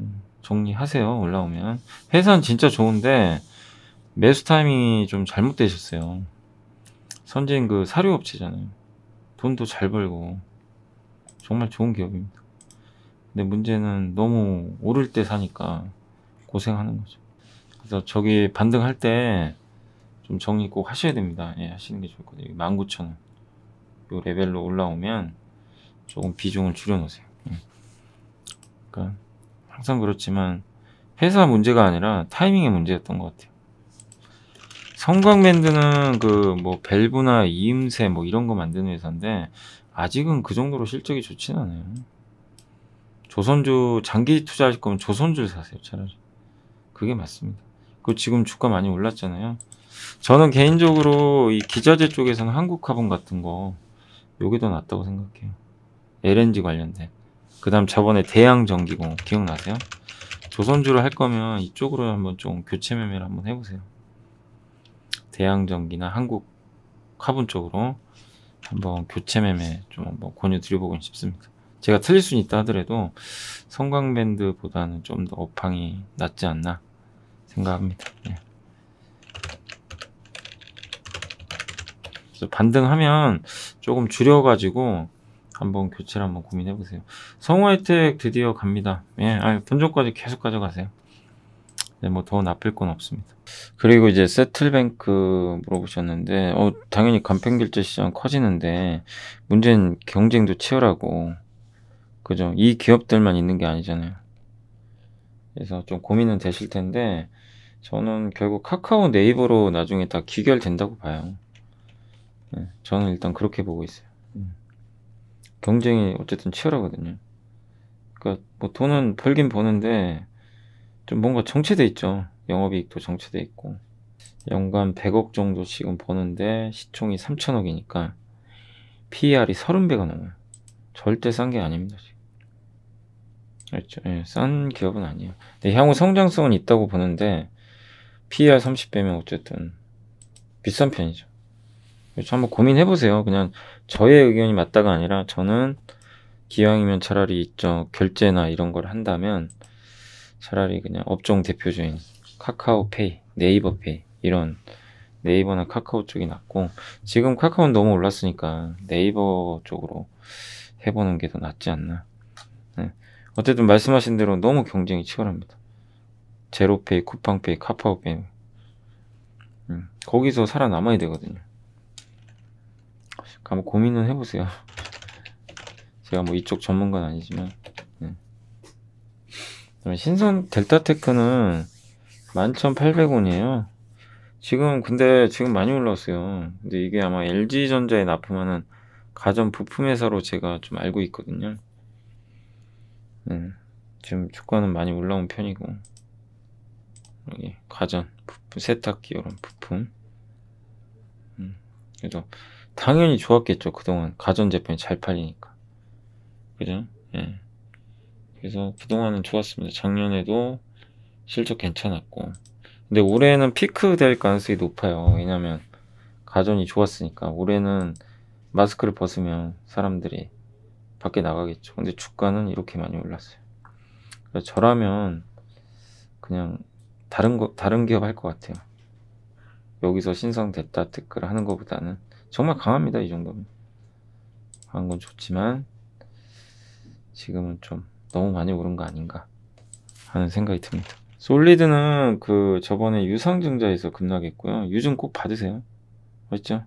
음, 정리하세요 올라오면 회사 진짜 좋은데 매수 타이밍이 좀 잘못되셨어요 선진 그 사료업체잖아요 돈도 잘 벌고 정말 좋은 기업입니다 근데 문제는 너무 오를 때 사니까 고생하는 거죠 그래서 저기 반등할 때좀 정리 꼭 하셔야 됩니다. 예, 하시는 게좋거든요 19,000원. 요 레벨로 올라오면 조금 비중을 줄여놓으세요. 예. 그러니까 항상 그렇지만 회사 문제가 아니라 타이밍의 문제였던 것 같아요. 성광밴드는 그 뭐 밸브나 이음새 뭐 이런 거 만드는 회사인데 아직은 그 정도로 실적이 좋진 않아요. 조선주 장기 투자할 거면 조선주를 사세요 차라리 그게 맞습니다. 그 지금 주가 많이 올랐잖아요. 저는 개인적으로 이 기자재 쪽에서는 한국화분 같은 거 요게 더 낫다고 생각해요. LNG 관련된. 그 다음 저번에 대양전기공 기억나세요? 조선주를 할 거면 이쪽으로 한번 좀 교체 매매를 한번 해보세요. 대양전기나 한국 화분 쪽으로 한번 교체 매매 좀 한번 권유 드려보고 싶습니다. 제가 틀릴 수는 있다 하더라도 성광밴드보다는 좀 더 업황이 낫지 않나 생각합니다. 네. 그래서 반등하면 조금 줄여가지고 한번 교체를 한번 고민해보세요. 성우 혜택 드디어 갑니다. 예, 아니, 본전까지 계속 가져가세요. 네, 뭐더 나쁠 건 없습니다. 그리고 이제 세틀뱅크 물어보셨는데, 어, 당연히 간편결제 시장 커지는데, 문제는 경쟁도 치열하고, 그죠? 이 기업들만 있는 게 아니잖아요. 그래서 좀 고민은 되실 텐데, 저는 결국 카카오 네이버로 나중에 다 귀결된다고 봐요. 네, 저는 일단 그렇게 보고 있어요. 음. 경쟁이 어쨌든 치열하거든요. 그러니까 뭐 돈은 벌긴 버는데 좀 뭔가 정체돼 있죠. 영업이익도 정체돼 있고 연간 100억 정도씩은 버는데 시총이 3천억이니까 PER이 30배가 넘어요. 절대 싼 게 아닙니다. 지금. 그죠 예, 싼 기업은 아니에요. 근데 향후 성장성은 있다고 보는데 PER 30배면 어쨌든 비싼 편이죠. 그래서 한번 고민해 보세요. 그냥 저의 의견이 맞다가 아니라 저는 기왕이면 차라리 저 결제나 이런 걸 한다면 차라리 그냥 업종 대표적인 카카오페이, 네이버페이 이런 네이버나 카카오 쪽이 낫고 지금 카카오는 너무 올랐으니까 네이버 쪽으로 해보는 게 더 낫지 않나. 네. 어쨌든 말씀하신 대로 너무 경쟁이 치열합니다. 제로페이, 쿠팡페이, 카카오페이. 음, 거기서 살아남아야 되거든요. 한번 고민은 해보세요. 제가 뭐 이쪽 전문가는 아니지만. 네. 신선 델타테크는 11,800원이에요. 지금 근데 지금 많이 올라왔어요. 근데 이게 아마 LG전자에 납품하는 가전 부품 회사로 제가 좀 알고 있거든요. 네. 지금 주가는 많이 올라온 편이고 여기 가전 부품, 세탁기 이런 부품. 음. 그래서 당연히 좋았겠죠. 그동안 가전제품이 잘 팔리니까. 그죠? 예. 그래서 그동안은 좋았습니다. 작년에도 실적 괜찮았고. 근데 올해는 피크 될 가능성이 높아요. 왜냐면 가전이 좋았으니까. 올해는 마스크를 벗으면 사람들이 밖에 나가겠죠. 근데 주가는 이렇게 많이 올랐어요. 그래서 저라면 그냥 다른 거, 다른 기업 할 것 같아요. 여기서 신성 됐다 댓글 하는 것보다는 정말 강합니다. 이 정도면. 강한 건 좋지만 지금은 좀 너무 많이 오른 거 아닌가 하는 생각이 듭니다. 솔리드는 그 저번에 유상증자에서 급락했고요. 유증 꼭 받으세요. 맞죠?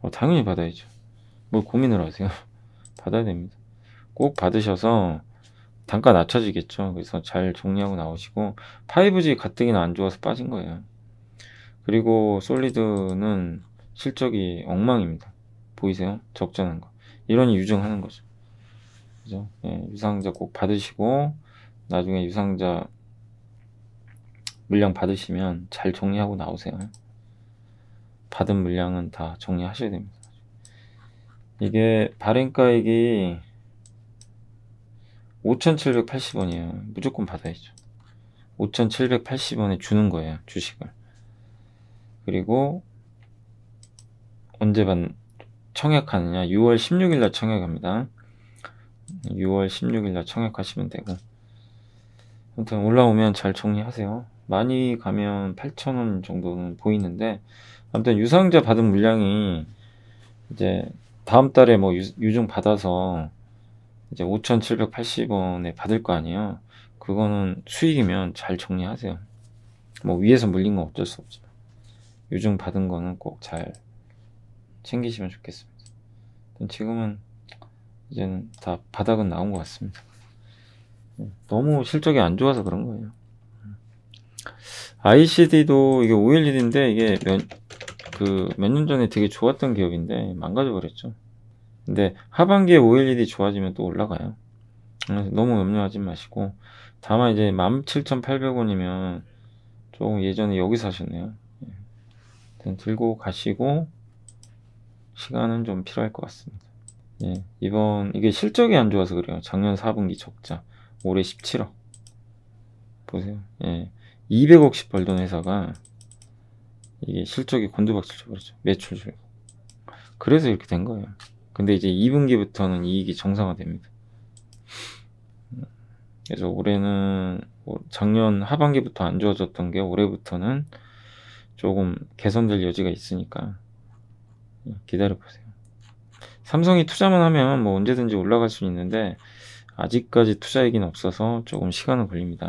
어, 당연히 받아야죠. 뭘 뭐 고민을 하세요. 받아야 됩니다. 꼭 받으셔서 단가 낮춰지겠죠. 그래서 잘 정리하고 나오시고 5G 가뜩이나 안 좋아서 빠진 거예요. 그리고 솔리드는 실적이 엉망입니다. 보이세요? 적자는 거. 이런 유증하는 거죠. 그죠? 예, 유상자 꼭 받으시고 나중에 유상자 물량 받으시면 잘 정리하고 나오세요. 받은 물량은 다 정리하셔야 됩니다. 이게 발행가액이 5,780원이에요. 무조건 받아야죠. 5,780원에 주는 거예요. 주식을. 그리고 언제 반 청약하느냐 6월 16일 날 청약합니다 6월 16일 날 청약하시면 되고 아무튼 올라오면 잘 정리하세요 많이 가면 8천원 정도는 보이는데 아무튼 유상자 받은 물량이 이제 다음 달에 뭐 유, 중 받아서 이제 5,780원에 받을 거 아니에요 그거는 수익이면 잘 정리하세요 뭐 위에서 물린 건 어쩔 수 없지만 유중 받은 거는 꼭잘 챙기시면 좋겠습니다. 지금은 이제는 다 바닥은 나온 것 같습니다. 음, 너무 실적이 안 좋아서 그런 거예요. ICD도 음. 이게 OLED인데 이게 몇, 그몇 년 전에 되게 좋았던 기업인데 망가져버렸죠. 근데 하반기에 OLED 좋아지면 또 올라가요. 너무 염려하지 마시고 다만 이제 17,800원이면 조금 예전에 여기 사셨네요. 예. 들고 가시고 시간은 좀 필요할 것 같습니다. 예, 이번 이게 실적이 안 좋아서 그래요. 작년 4분기 적자, 올해 17억. 보세요. 예, 200억씩 벌던 회사가 이게 실적이 곤두박질 쳐버렸죠. 그렇죠. 매출 줄고. 그래서 이렇게 된 거예요. 근데 이제 2분기부터는 이익이 정상화됩니다. 그래서 올해는 뭐 작년 하반기부터 안 좋아졌던 게 올해부터는 조금 개선될 여지가 있으니까 기다려보세요. 삼성이 투자만 하면 뭐 언제든지 올라갈 수 있는데 아직까지 투자 얘기는 없어서 조금 시간은 걸립니다.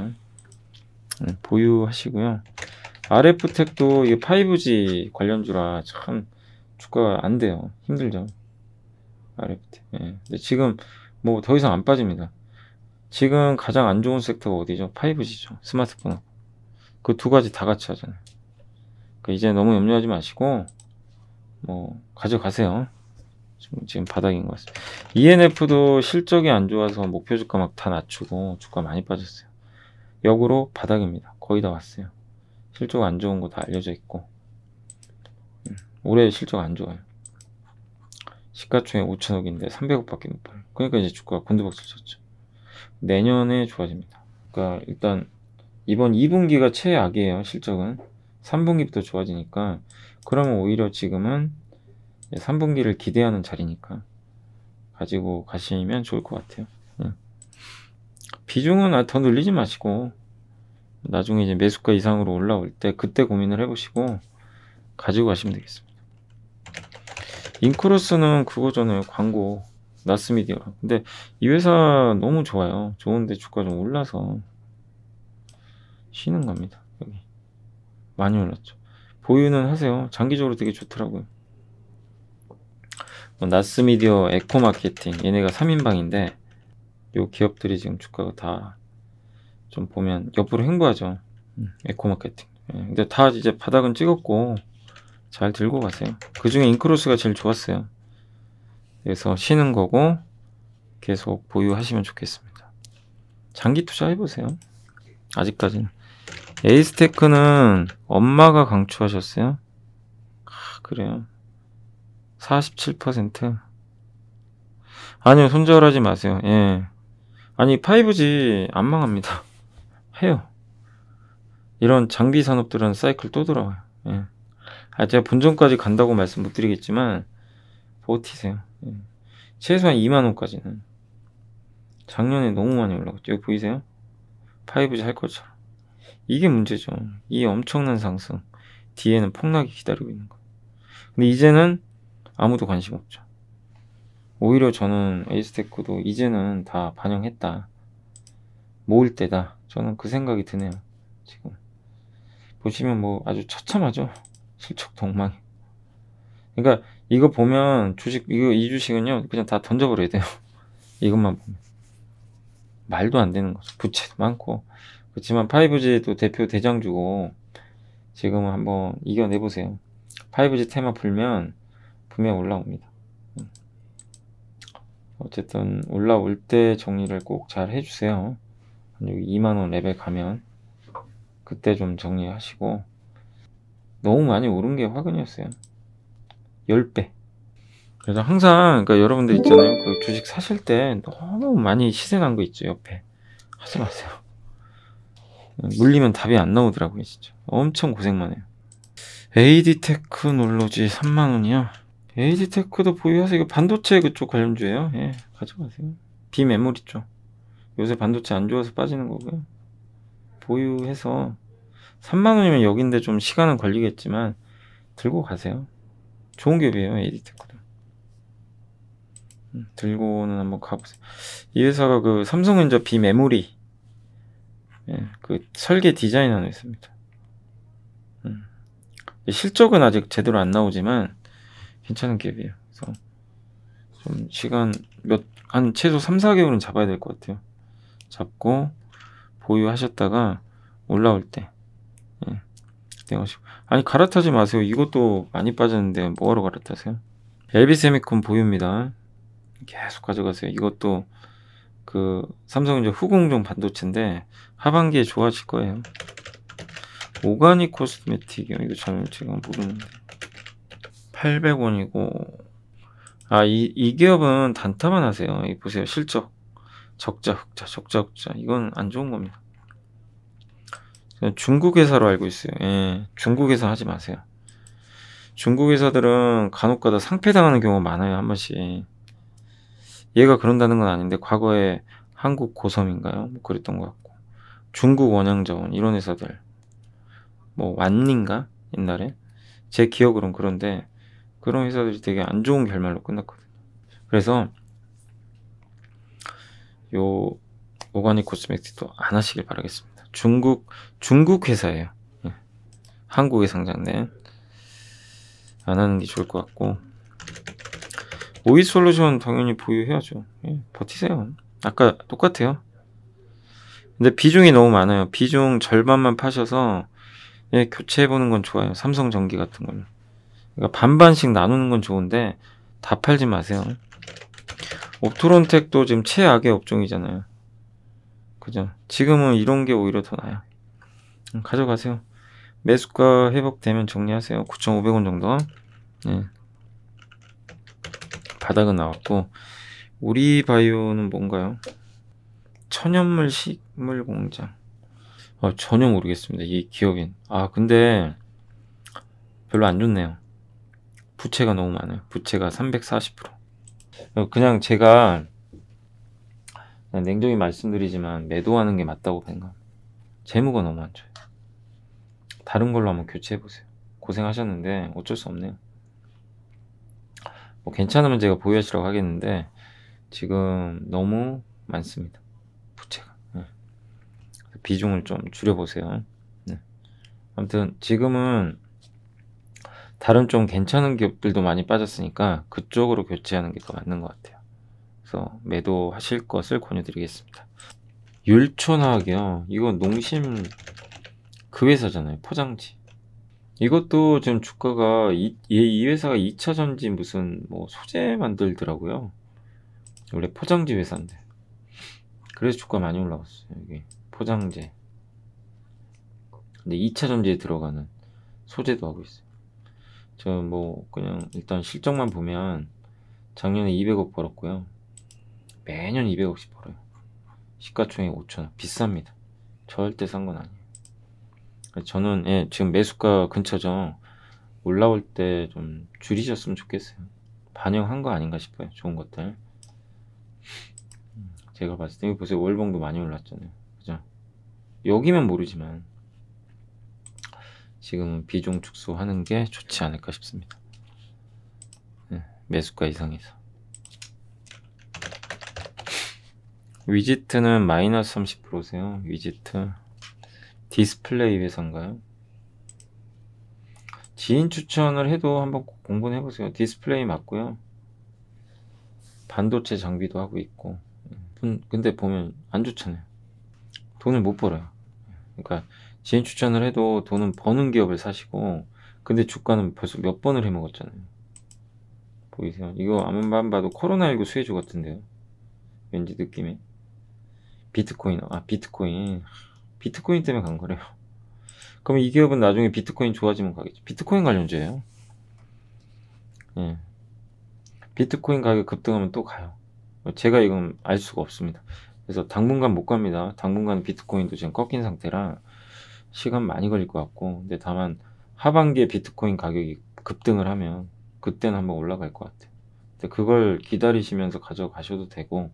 음, 보유하시고요. RF텍도 이 5G 관련주라 참 주가가 안 돼요. 힘들죠. RF텍. 예. 근데 지금 뭐 더 이상 안 빠집니다. 지금 가장 안 좋은 섹터가 어디죠? 5G죠. 스마트폰그 두 가지 다 같이 하잖아요. 그 이제 너무 염려하지 마시고 뭐 가져가세요. 지금 바닥인 것 같습니다. ENF도 실적이 안 좋아서 목표 주가 막 다 낮추고 주가 많이 빠졌어요. 역으로 바닥입니다. 거의 다 왔어요. 실적 안 좋은 거 다 알려져 있고 음, 올해 실적 안 좋아요. 시가총액 5천억인데 300억밖에 못 벌. 그러니까 이제 주가가 곤두박질 쳤죠. 내년에 좋아집니다. 그러니까 일단 이번 2분기가 최악이에요. 실적은 3분기부터 좋아지니까 그러면 오히려 지금은 3분기를 기대하는 자리니까 가지고 가시면 좋을 것 같아요. 예. 비중은 아, 더 늘리지 마시고 나중에 이제 매수가 이상으로 올라올 때 그때 고민을 해보시고 가지고 가시면 되겠습니다. 인크로스는 그거잖아요. 광고 나스미디어. 근데 이 회사 너무 좋아요. 좋은데 주가 좀 올라서 쉬는 겁니다. 여기 많이 올랐죠. 보유는 하세요. 장기적으로 되게 좋더라고요. 뭐 나스미디어, 에코마케팅 얘네가 3인방인데 요 기업들이 지금 주가가 다 좀 보면 옆으로 행보하죠. 음, 에코마케팅. 예, 근데 다 이제 바닥은 찍었고 잘 들고 가세요. 그 중에 인크로스가 제일 좋았어요. 그래서 쉬는 거고 계속 보유하시면 좋겠습니다. 장기 투자 해보세요. 아직까지는. 에이스테크는 엄마가 강추하셨어요? 아, 그래요. 47%? 아니요, 손절하지 마세요. 예. 아니, 5G 안 망합니다. 해요. 이런 장비 산업들은 사이클 또들어와요 예. 아, 제가 본전까지 간다고 말씀 못 드리겠지만, 버티세요. 예. 최소한 2만원까지는. 작년에 너무 많이 올라갔죠. 여기 보이세요? 5G 할 것처럼. 이게 문제죠. 이 엄청난 상승. 뒤에는 폭락이 기다리고 있는 거. 근데 이제는 아무도 관심 없죠. 오히려 저는 에이스테크도 이제는 다 반영했다. 모을 때다. 저는 그 생각이 드네요. 지금. 보시면 뭐 아주 처참하죠. 실적 동망. 그러니까 이거 보면 주식, 이거 이 주식은요. 그냥 다 던져버려야 돼요. 이것만 보면. 말도 안 되는 거죠. 부채도 많고. 그렇지만 5G 도 대표 대장주고 지금은 한번 이겨내보세요. 5G 테마 풀면 분명 올라옵니다. 음. 어쨌든 올라올 때 정리를 꼭 잘 해주세요. 2만원 레벨 가면 그때 좀 정리하시고 너무 많이 오른 게 화근이었어요. 10배. 그래서 항상 그러니까 여러분들 있잖아요. 그 주식 사실 때 너무 많이 시세 난 거 있죠, 옆에. 하지 마세요. 물리면 답이 안 나오더라고요 진짜 엄청 고생만 해요 AD 테크놀로지 3만원이요 AD 테크도 보유하세요 이거 반도체 그쪽 관련주예요 예 가져가세요 비메모리 쪽 요새 반도체 안 좋아서 빠지는 거고요 보유해서 3만원이면 여긴데 좀 시간은 걸리겠지만 들고 가세요 좋은 기업이에요 AD 테크도 음, 들고는 한번 가보세요 이 회사가 그 삼성전자 비메모리 예, 그 설계 디자인 하나 있습니다. 음. 실적은 아직 제대로 안 나오지만 괜찮은 기업이에요 그래서 좀 시간 몇 한 최소 3, 4개월은 잡아야 될 것 같아요. 잡고 보유하셨다가 올라올 때 예. 땡하시고 아니 갈아타지 마세요. 이것도 많이 빠졌는데 뭐하러 갈아타세요? 엘비세미콘 보유입니다. 계속 가져가세요. 이것도 그 삼성 이제 후공정 반도체인데 하반기에 좋아질 거예요. 오가닉 코스메틱이요. 이거 저는 지금 모르는데 800원이고 아 이 이 기업은 단타만 하세요. 이 보세요 실적 적자 흑자 적자 흑자 이건 안 좋은 겁니다. 중국 회사로 알고 있어요. 예, 중국 회사 하지 마세요. 중국 회사들은 간혹가다 상패당하는 경우가 많아요 한 번씩. 얘가 그런다는 건 아닌데 과거에 한국 고섬인가요? 뭐 그랬던 것 같고 중국 원양자원 이런 회사들 뭐 완닌가 옛날에 제 기억으론 그런데 그런 회사들이 되게 안 좋은 결말로 끝났거든요. 그래서 요 오가닉 코스메틱도 안 하시길 바라겠습니다. 중국 중국 회사예요. 예. 한국에 상장된 안 하는 게 좋을 것 같고 오일 솔루션 당연히 보유해야죠. 예, 버티세요. 아까 똑같아요. 근데 비중이 너무 많아요. 비중 절반만 파셔서 예, 교체해보는 건 좋아요. 삼성 전기 같은 걸로. 그러니까 반반씩 나누는 건 좋은데 다 팔지 마세요. 옵토론텍도 지금 최악의 업종이잖아요. 그죠? 지금은 이런 게 오히려 더 나아요. 음, 가져가세요. 매수가 회복되면 정리하세요. 9,500원 정도. 예. 바닥은 나왔고 우리 바이오는 뭔가요? 천연물 식물 공장 아, 전혀 모르겠습니다 이기억엔아 근데 별로 안 좋네요 부채가 너무 많아요 부채가 340% 어, 그냥 제가 그냥 냉정히 말씀드리지만 매도하는 게 맞다고 생각니다 재무가 너무 안 좋아요 다른 걸로 한번 교체해보세요 고생하셨는데 어쩔 수 없네요 뭐 괜찮으면 제가 보여주시라고 하겠는데 지금 너무 많습니다. 부채가. 네. 비중을 좀 줄여보세요. 네. 아무튼 지금은 다른 좀 괜찮은 기업들도 많이 빠졌으니까 그쪽으로 교체하는 게 더 맞는 것 같아요. 그래서 매도하실 것을 권유드리겠습니다. 율촌화학이요. 이거 농심 그 회사잖아요. 포장지. 이것도 지금 주가가 이, 이 회사가 2차 전지 무슨 뭐 소재 만들더라고요. 원래 포장지 회사인데. 그래서 주가 많이 올라갔어요. 여기 포장재. 근데 2차 전지에 들어가는 소재도 하고 있어요. 저 뭐 그냥 일단 실적만 보면 작년에 200억 벌었고요. 매년 200억씩 벌어요. 시가총액 5천원. 비쌉니다. 절대 산 건 아니에요. 저는 예, 지금 매수가 근처죠. 올라올 때 좀 줄이셨으면 좋겠어요. 반영한 거 아닌가 싶어요. 좋은 것들. 제가 봤을 때, 보세요. 월봉도 많이 올랐잖아요. 그죠? 여기면 모르지만, 지금 비중 축소하는 게 좋지 않을까 싶습니다. 네, 매수가 이상해서. 위지트는 마이너스 30%세요. 위지트. 디스플레이 회사인가요? 지인 추천을 해도 한번 공부해 는 보세요. 디스플레이 맞고요. 반도체 장비도 하고 있고. 근데 보면 안 좋잖아요. 돈을 못 벌어요. 그러니까 지인 추천을 해도 돈은 버는 기업을 사시고 근데 주가는 벌써 몇 번을 해먹었잖아요. 보이세요? 이거 아무만 봐도 코로나19 수혜주 같은데요. 왠지 느낌에. 비트코인, 아, 비트코인. 비트코인 때문에 간 거래요. 그럼 이 기업은 나중에 비트코인 좋아지면 가겠죠. 비트코인 관련주예요. 예. 비트코인 가격 급등하면 또 가요. 제가 이건 알 수가 없습니다. 그래서 당분간 못 갑니다. 당분간 비트코인도 지금 꺾인 상태라 시간 많이 걸릴 것 같고, 근데 다만 하반기에 비트코인 가격이 급등을 하면 그때는 한번 올라갈 것 같아요. 근데 그걸 기다리시면서 가져가셔도 되고,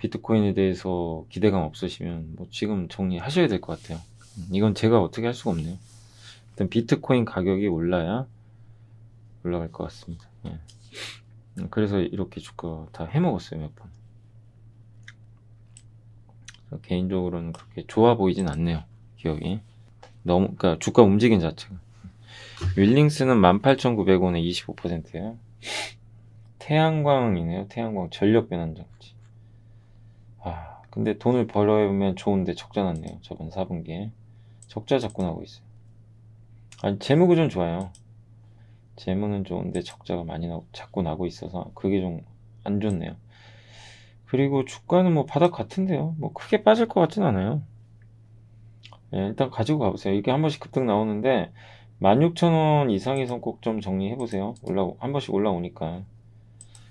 비트코인에 대해서 기대감 없으시면 뭐 지금 정리하셔야 될 것 같아요. 음, 이건 제가 어떻게 할 수가 없네요. 일단 비트코인 가격이 올라야 올라갈 것 같습니다. 예. 음, 그래서 이렇게 주가 다 해먹었어요, 몇 번. 개인적으로는 그렇게 좋아 보이진 않네요, 기억이. 너무, 그니까 주가 움직인 자체가. 윌링스는 18,900원에 25%예요. 태양광이네요, 태양광 전력 변환 장치. 아, 근데 돈을 벌어보면 좋은데 적자 났네요. 저번 4분기에. 적자 접근나고 있어요. 아니, 재무가 좀 좋아요. 재무는 좋은데 적자가 많이 나고, 자꾸 나고 있어서 그게 좀 안 좋네요. 그리고 주가는 뭐 바닥 같은데요. 뭐 크게 빠질 것 같진 않아요. 예, 일단 가지고 가보세요. 이게 한 번씩 급등 나오는데, 16,000원 이상에선 꼭 좀 정리해보세요. 올라, 한 번씩 올라오니까.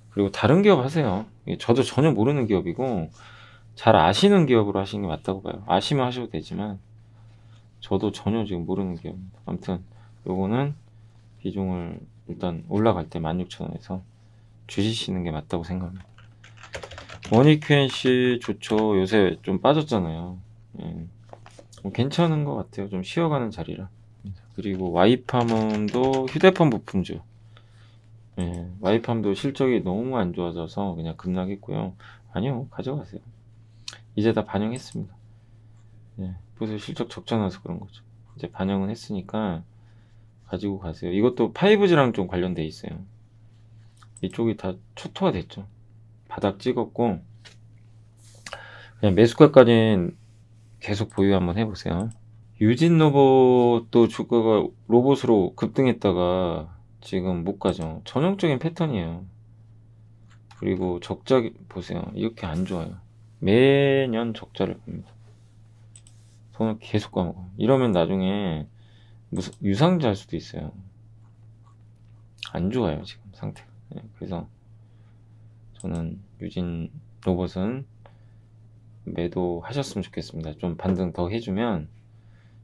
그리고 다른 기업 하세요. 예, 저도 전혀 모르는 기업이고, 잘 아시는 기업으로 하시는 게 맞다고 봐요. 아시면 하셔도 되지만 저도 전혀 지금 모르는 기업입니다. 아무튼 요거는 비중을 일단 올라갈 때 16,000원에서 주이시는게 맞다고 생각합니다. 머니큐엔씨 좋죠. 요새 좀 빠졌잖아요. 예. 괜찮은 것 같아요. 좀 쉬어가는 자리라. 그리고 와이팜도 휴대폰 부품주. 예. 와이팜도 실적이 너무 안 좋아져서 그냥 급락했고요. 아니요, 가져가세요. 이제 다 반영했습니다. 예, 그래서 실적 적자 나서 그런 거죠. 이제 반영은 했으니까 가지고 가세요. 이것도 5G랑 좀 관련돼 있어요. 이쪽이 다 초토화 됐죠. 바닥 찍었고 그냥 매수가까지는 계속 보유 한번 해보세요. 유진 로봇도 주가가 로봇으로 급등했다가 지금 못 가죠. 전형적인 패턴이에요. 그리고 적자 보세요. 이렇게 안 좋아요. 매년 적자를 봅니다. 돈을 계속 까먹어 이러면 나중에 무슨 유상자할 수도 있어요. 안 좋아요 지금 상태가. 네, 그래서 저는 유진 로봇은 매도하셨으면 좋겠습니다. 좀 반등 더 해주면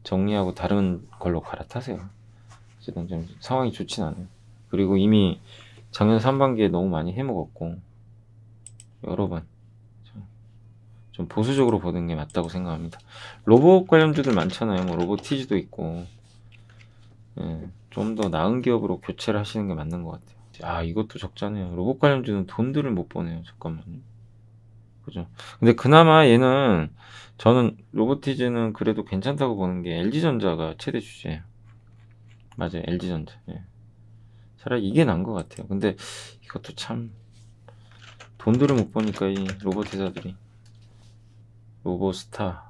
정리하고 다른 걸로 갈아타세요. 어쨌든 좀 상황이 좋진 않아요. 그리고 이미 작년 3반기에 너무 많이 해먹었고 여러 번좀 보수적으로 보는 게 맞다고 생각합니다. 로봇 관련주들 많잖아요. 뭐 로보티즈도 있고 예, 좀 더 나은 기업으로 교체를 하시는 게 맞는 것 같아요. 아 이것도 적잖아요. 로봇 관련주는 돈들을 못보네요 잠깐만요. 그죠. 근데 그나마 얘는 저는 로보티즈는 그래도 괜찮다고 보는 게 LG전자가 최대 주제예요 맞아요. LG전자. 예. 차라리 이게 난 것 같아요. 근데 이것도 참 돈들을 못보니까이 로봇 회사들이 로고스타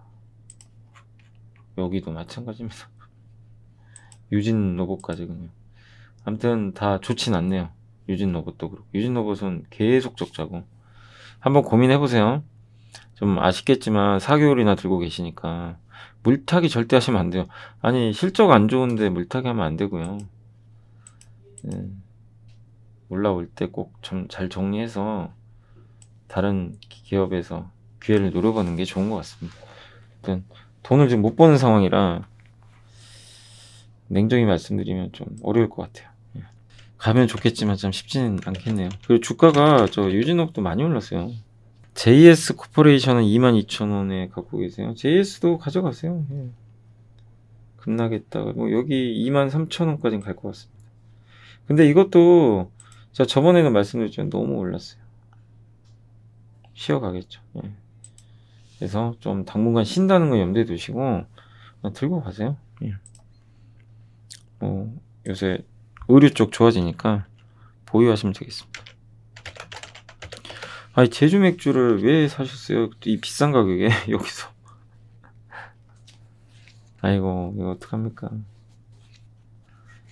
여기도 마찬가지입니다 유진 로봇까지 그냥 아무튼 다 좋진 않네요 유진 로봇도 그렇고 유진 로봇은 계속 적자고 한번 고민해보세요 좀 아쉽겠지만 4개월이나 들고 계시니까 물타기 절대 하시면 안 돼요 아니 실적 안 좋은데 물타기 하면 안 되고요 네. 올라올 때 꼭 잘 정리해서 다른 기업에서 기회를 노려보는 게 좋은 것 같습니다. 일단 돈을 지금 못 버는 상황이라 냉정히 말씀드리면 좀 어려울 것 같아요. 예. 가면 좋겠지만 참 쉽지는 않겠네요. 그리고 주가가 저 유진옥도 많이 올랐어요. JS 코퍼레이션은 22,000원에 갖고 계세요. JS도 가져가세요. 예. 급나겠다가뭐 여기 23,000원까지는 갈 것 같습니다. 근데 이것도 저번에는 말씀드렸지만 너무 올랐어요. 쉬어가겠죠. 예. 그래서 좀 당분간 쉰다는 거 염두에 두시고 들고 가세요. 예. 뭐 요새 의류 쪽 좋아지니까 보유하시면 되겠습니다. 아니 제주 맥주를 왜 사셨어요? 이 비싼 가격에 여기서 아이고 이거 어떡합니까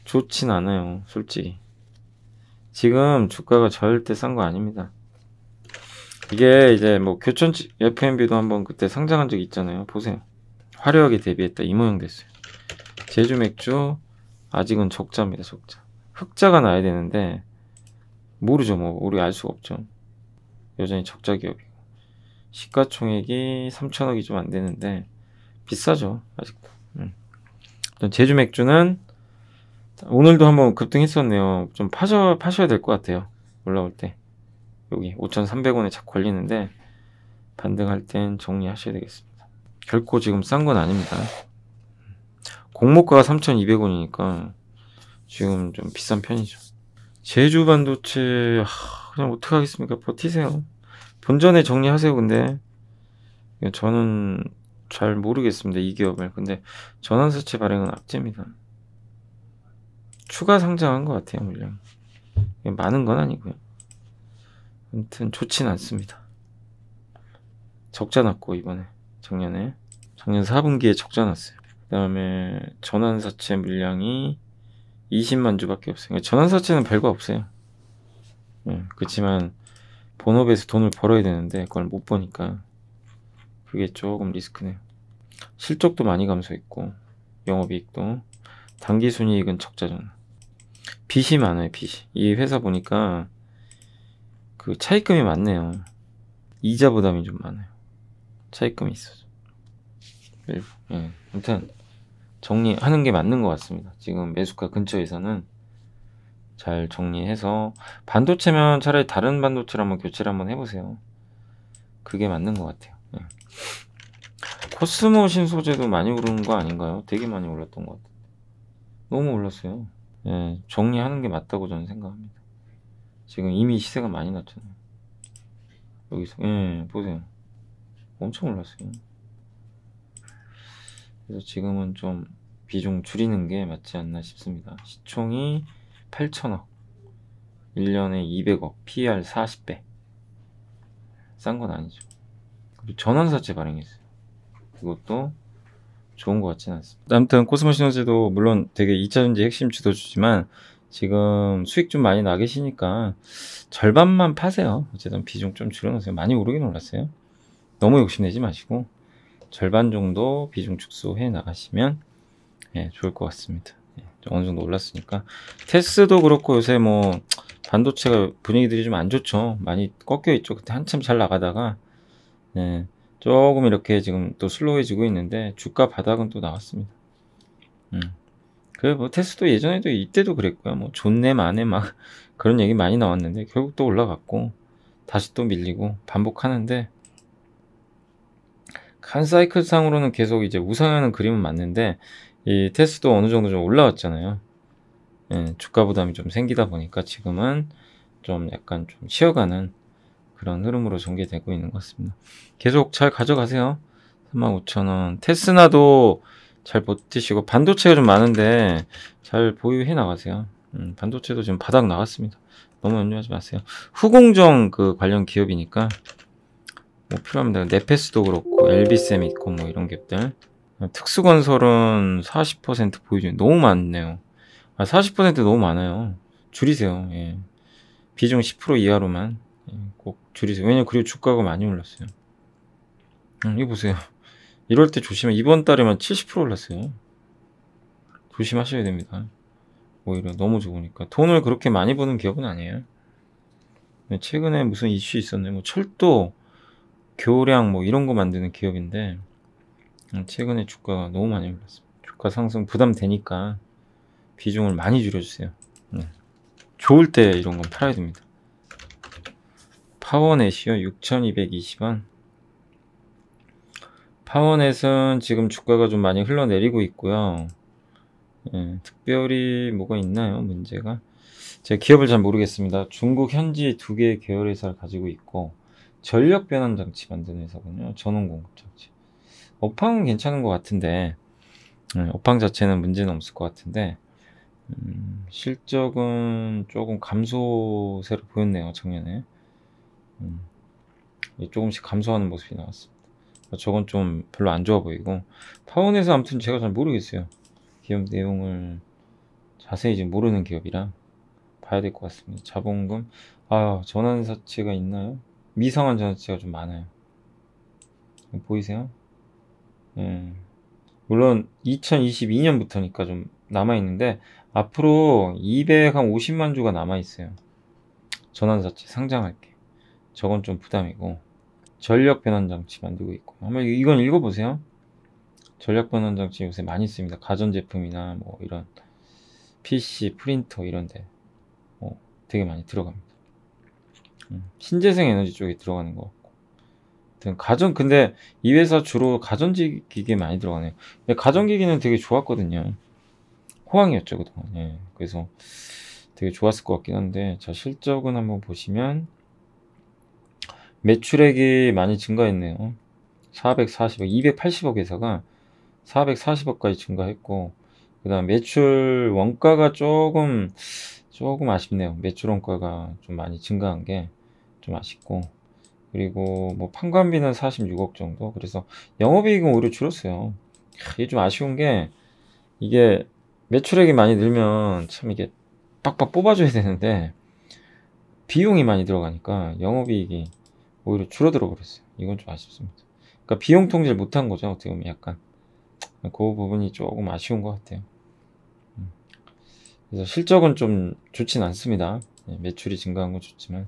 좋진 않아요 솔직히 지금 주가가 절대 싼 거 아닙니다 이게 이제 뭐 교촌집 F&B도 한번 그때 상장한 적 있잖아요. 보세요. 화려하게 데뷔했다. 이 모양 됐어요. 제주 맥주 아직은 적자입니다. 적자. 흑자가 나야 되는데 모르죠. 뭐 우리 알 수가 없죠. 여전히 적자 기업이고 시가총액이 3천억이 좀 안 되는데 비싸죠. 아직도. 음. 제주 맥주는 오늘도 한번 급등했었네요. 좀 파셔, 파셔야 될 것 같아요. 올라올 때. 여기 5,300원에 자꾸 걸리는데 반등할 땐 정리하셔야 되겠습니다. 결코 지금 싼 건 아닙니다. 공모가가 3,200원이니까 지금 좀 비싼 편이죠. 제주 반도체 그냥 어떡하겠습니까? 버티세요. 본전에 정리하세요. 근데 저는 잘 모르겠습니다. 이 기업을. 근데 전환사채 발행은 악재입니다. 추가 상장한 것 같아요. 물량 많은 건 아니고요. 아무튼 좋진 않습니다. 적자 났고 이번에 작년에 작년 4분기에 적자 났어요. 그다음에 전환사채 물량이 20만 주밖에 없어요. 그러니까 전환사채는 별거 없어요. 예, 그렇지만 본업에서 돈을 벌어야 되는데 그걸 못 보니까 그게 조금 리스크네요. 실적도 많이 감소했고 영업이익도 단기순이익은 적자잖 빚이 많아요 빚이. 이 회사 보니까 그차입금이 많네요. 이자 부담이 좀 많아요. 차입금이 있어서. 일부. 예. 아무튼 정리하는 게 맞는 것 같습니다. 지금 매수가 근처에서는 잘 정리해서 반도체면 차라리 다른 반도체를 한번 교체를 한번 해보세요. 그게 맞는 것 같아요. 예. 코스모 신소재도 많이 오른거 아닌가요? 되게 많이 올랐던 것 같아요. 너무 올랐어요. 예, 정리하는 게 맞다고 저는 생각합니다. 지금 이미 시세가 많이 났잖아요. 여기서 예 보세요. 엄청 올랐어요. 그래서 지금은 좀 비중 줄이는 게 맞지 않나 싶습니다. 시총이 8천억, 1년에 200억, PR 40배. 싼 건 아니죠. 그리고 전환사채 발행했어요. 그것도 좋은 것 같지는 않습니다. 아무튼 코스모 시너제도 물론 되게 2차전지 핵심 주도주지만 지금 수익 좀 많이 나 계시니까 절반만 파세요. 어쨌든 비중 좀 줄여놓으세요. 많이 오르긴 올랐어요. 너무 욕심내지 마시고 절반 정도 비중 축소해 나가시면 예, 좋을 것 같습니다. 예, 어느 정도 올랐으니까 테스도 그렇고 요새 뭐 반도체가 분위기들이 좀 안 좋죠. 많이 꺾여 있죠. 그때 한참 잘 나가다가 예, 조금 이렇게 지금 또 슬로우해지고 있는데 주가 바닥은 또 나왔습니다. 음. 그래뭐 테스도 예전에도 이때도 그랬고요. 뭐 존내 만에 막 그런 얘기 많이 나왔는데 결국 또 올라갔고 다시 또 밀리고 반복하는데 칸 사이클 상으로는 계속 이제 우상하는 그림은 맞는데 이 테스도 어느 정도 좀 올라왔잖아요. 예, 주가 부담이 좀 생기다 보니까 지금은 좀 약간 좀 쉬어가는 그런 흐름으로 전개되고 있는 것 같습니다. 계속 잘 가져가세요. 35,000원. 테스나도 잘 버티시고 반도체가 좀 많은데 잘 보유해 나가세요. 음, 반도체도 지금 바닥 나갔습니다. 너무 연연하지 마세요. 후공정 그 관련 기업이니까 뭐 필요합니다. 네페스도 그렇고 엘비셈 있고 뭐 이런 기업들. 아, 특수건설은 40% 보유중 너무 많네요. 아, 40% 너무 많아요. 줄이세요. 예. 비중 10% 이하로만 예, 꼭 줄이세요. 왜냐 면 그리고 주가가 많이 올랐어요. 음, 이거 보세요. 이럴 때 조심해. 이번 달에만 70% 올랐어요. 조심하셔야 됩니다. 오히려 너무 좋으니까. 돈을 그렇게 많이 버는 기업은 아니에요. 최근에 무슨 이슈 있었나요? 뭐 철도, 교량 뭐 이런 거 만드는 기업인데 최근에 주가가 너무 많이 올랐습니다. 주가 상승 부담되니까 비중을 많이 줄여주세요. 네. 좋을 때 이런 건 팔아야 됩니다. 파워넷이요. 6,220원. 파원에선 지금 주가가 좀 많이 흘러내리고 있고요. 예, 특별히 뭐가 있나요? 문제가 제가 기업을 잘 모르겠습니다. 중국 현지 두 개의 계열 회사를 가지고 있고 전력 변환 장치 만드는 회사군요. 전원 공급 장치. 업황은 괜찮은 것 같은데 예, 업황 자체는 문제는 없을 것 같은데 음, 실적은 조금 감소세로 보였네요. 작년에 음, 예, 조금씩 감소하는 모습이 나왔습니다. 아, 저건 좀 별로 안 좋아 보이고 파원에서 아무튼 제가 잘 모르겠어요 기업 내용을 자세히 지금 모르는 기업이라 봐야 될 것 같습니다 자본금 아 전환사채가 있나요? 미상한 전환사채가 좀 많아요 보이세요? 음, 물론 2022년부터니까 좀 남아있는데 앞으로 250만 주가 남아있어요 전환사채 상장할게 저건 좀 부담이고 전력 변환 장치 만들고 있고 한번 이건 읽어보세요. 전력 변환 장치 요새 많이 씁니다. 가전 제품이나 뭐 이런 PC, 프린터 이런데 어, 되게 많이 들어갑니다. 음, 신재생 에너지 쪽에 들어가는 거. 가전 근데 이 회사 주로 가전기 기계 많이 들어가네요. 근데 가전기기는 되게 좋았거든요. 호황이었죠 그동안. 예. 그래서 되게 좋았을 것 같긴 한데 자 실적은 한번 보시면 매출액이 많이 증가했네요. 440억, 280억에서가 440억까지 증가했고, 그 다음 매출 원가가 조금, 조금 아쉽네요. 매출 원가가 좀 많이 증가한 게 좀 아쉽고, 그리고 뭐 판관비는 46억 정도. 그래서 영업이익은 오히려 줄었어요. 이게 좀 아쉬운 게, 이게 매출액이 많이 늘면 참 이게 빡빡 뽑아줘야 되는데, 비용이 많이 들어가니까 영업이익이 오히려 줄어들어 버렸어요. 이건 좀 아쉽습니다. 그러니까 비용 통제를 못한 거죠. 어떻게 보면 약간 그 부분이 조금 아쉬운 것 같아요. 음. 그래서 실적은 좀 좋진 않습니다. 예, 매출이 증가한 건 좋지만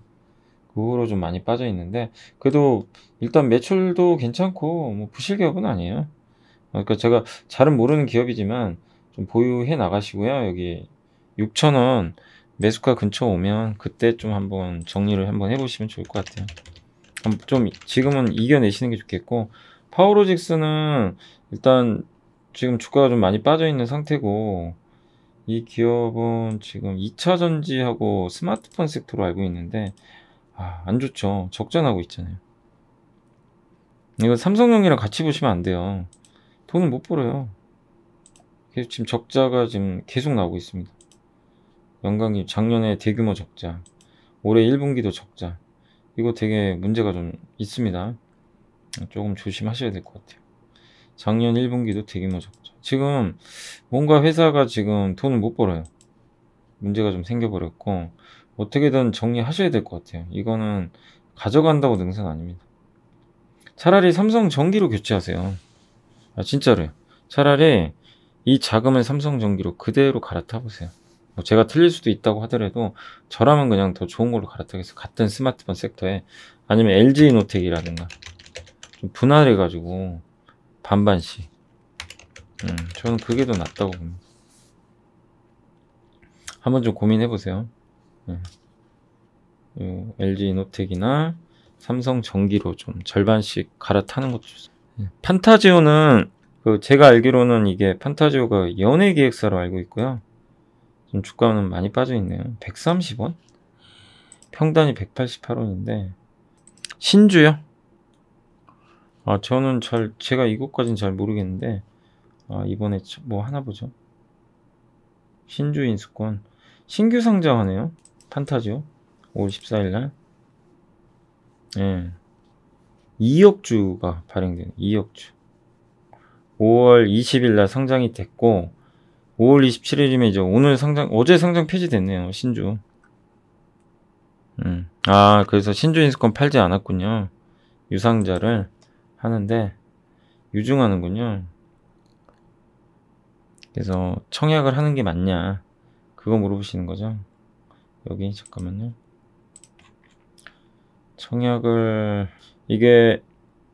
그 후로 좀 많이 빠져 있는데 그래도 일단 매출도 괜찮고 뭐 부실기업은 아니에요. 어, 그러니까 제가 잘은 모르는 기업이지만 좀 보유해 나가시고요. 여기 6천원 매수가 근처 오면 그때 좀 한번 정리를 한번 해보시면 좋을 것 같아요. 좀 지금은 이겨내시는 게 좋겠고 파워로직스는 일단 지금 주가가 좀 많이 빠져 있는 상태고 이 기업은 지금 2차 전지하고 스마트폰 섹터로 알고 있는데 아, 안 좋죠. 적자나고 있잖아요. 이거 삼성형이랑 같이 보시면 안 돼요. 돈을 못 벌어요. 지금 적자가 지금 계속 나오고 있습니다. 연간기 작년에 대규모 적자, 올해 1분기도 적자. 이거 되게 문제가 좀 있습니다. 조금 조심하셔야 될 것 같아요. 작년 1분기도 되게 무적죠 지금 뭔가 회사가 지금 돈을 못 벌어요. 문제가 좀 생겨버렸고 어떻게든 정리하셔야 될 것 같아요. 이거는 가져간다고 능선 아닙니다. 차라리 삼성 전기로 교체하세요. 아, 진짜로요. 차라리 이 자금을 삼성 전기로 그대로 갈아타보세요. 뭐 제가 틀릴 수도 있다고 하더라도 저라면 그냥 더 좋은 걸로 갈아타겠어 같은 스마트폰 섹터에 아니면 LG 노텍이라든가 좀 분할해 가지고 반반씩 음, 저는 그게 더 낫다고 봅니다 한번 좀 고민해 보세요 음. LG 노텍이나 삼성 전기로 좀 절반씩 갈아타는 것도 좋습니다 음. 판타지오는 그 제가 알기로는 이게 판타지오가 연예 기획사로 알고 있고요 좀 음, 주가는 많이 빠져있네요 130원? 평단이 188원인데 신주요? 아 저는 잘 제가 이것까진 잘 모르겠는데 아 이번에 뭐 하나 보죠 신주 인수권 신규 상장하네요 판타지오 5월 14일날 예 2억주가 발행된 2억주 5월 20일날 상장이 됐고 5월 27일이면 이제 오늘 상장, 어제 상장 폐지됐네요. 신주. 음. 아, 그래서 신주 인수권 팔지 않았군요. 유상자를 하는데, 유중하는군요 그래서 청약을 하는 게 맞냐. 그거 물어보시는 거죠. 여기, 잠깐만요. 청약을, 이게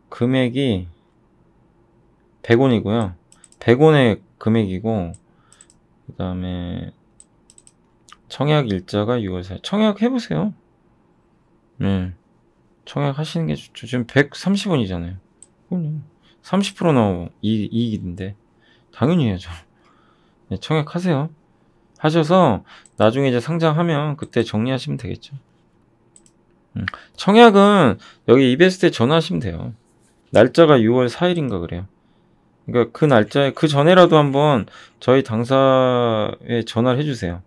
금액이 100원이고요. 100원의 금액이고, 그 다음에 청약 일자가 6월 4일. 청약 해보세요. 네. 청약 하시는 게 좋죠. 지금 130원이잖아요. 그럼요. 30% 나오고 이, 이익인데. 당연히 해야죠. 네, 청약 하세요. 하셔서 나중에 이제 상장하면 그때 정리하시면 되겠죠. 음, 청약은 여기 이베스트에 전화하시면 돼요. 날짜가 6월 4일인가 그래요. 그러니까 그 날짜에 그 전에라도 한번 저희 당사에 전화를 해주세요.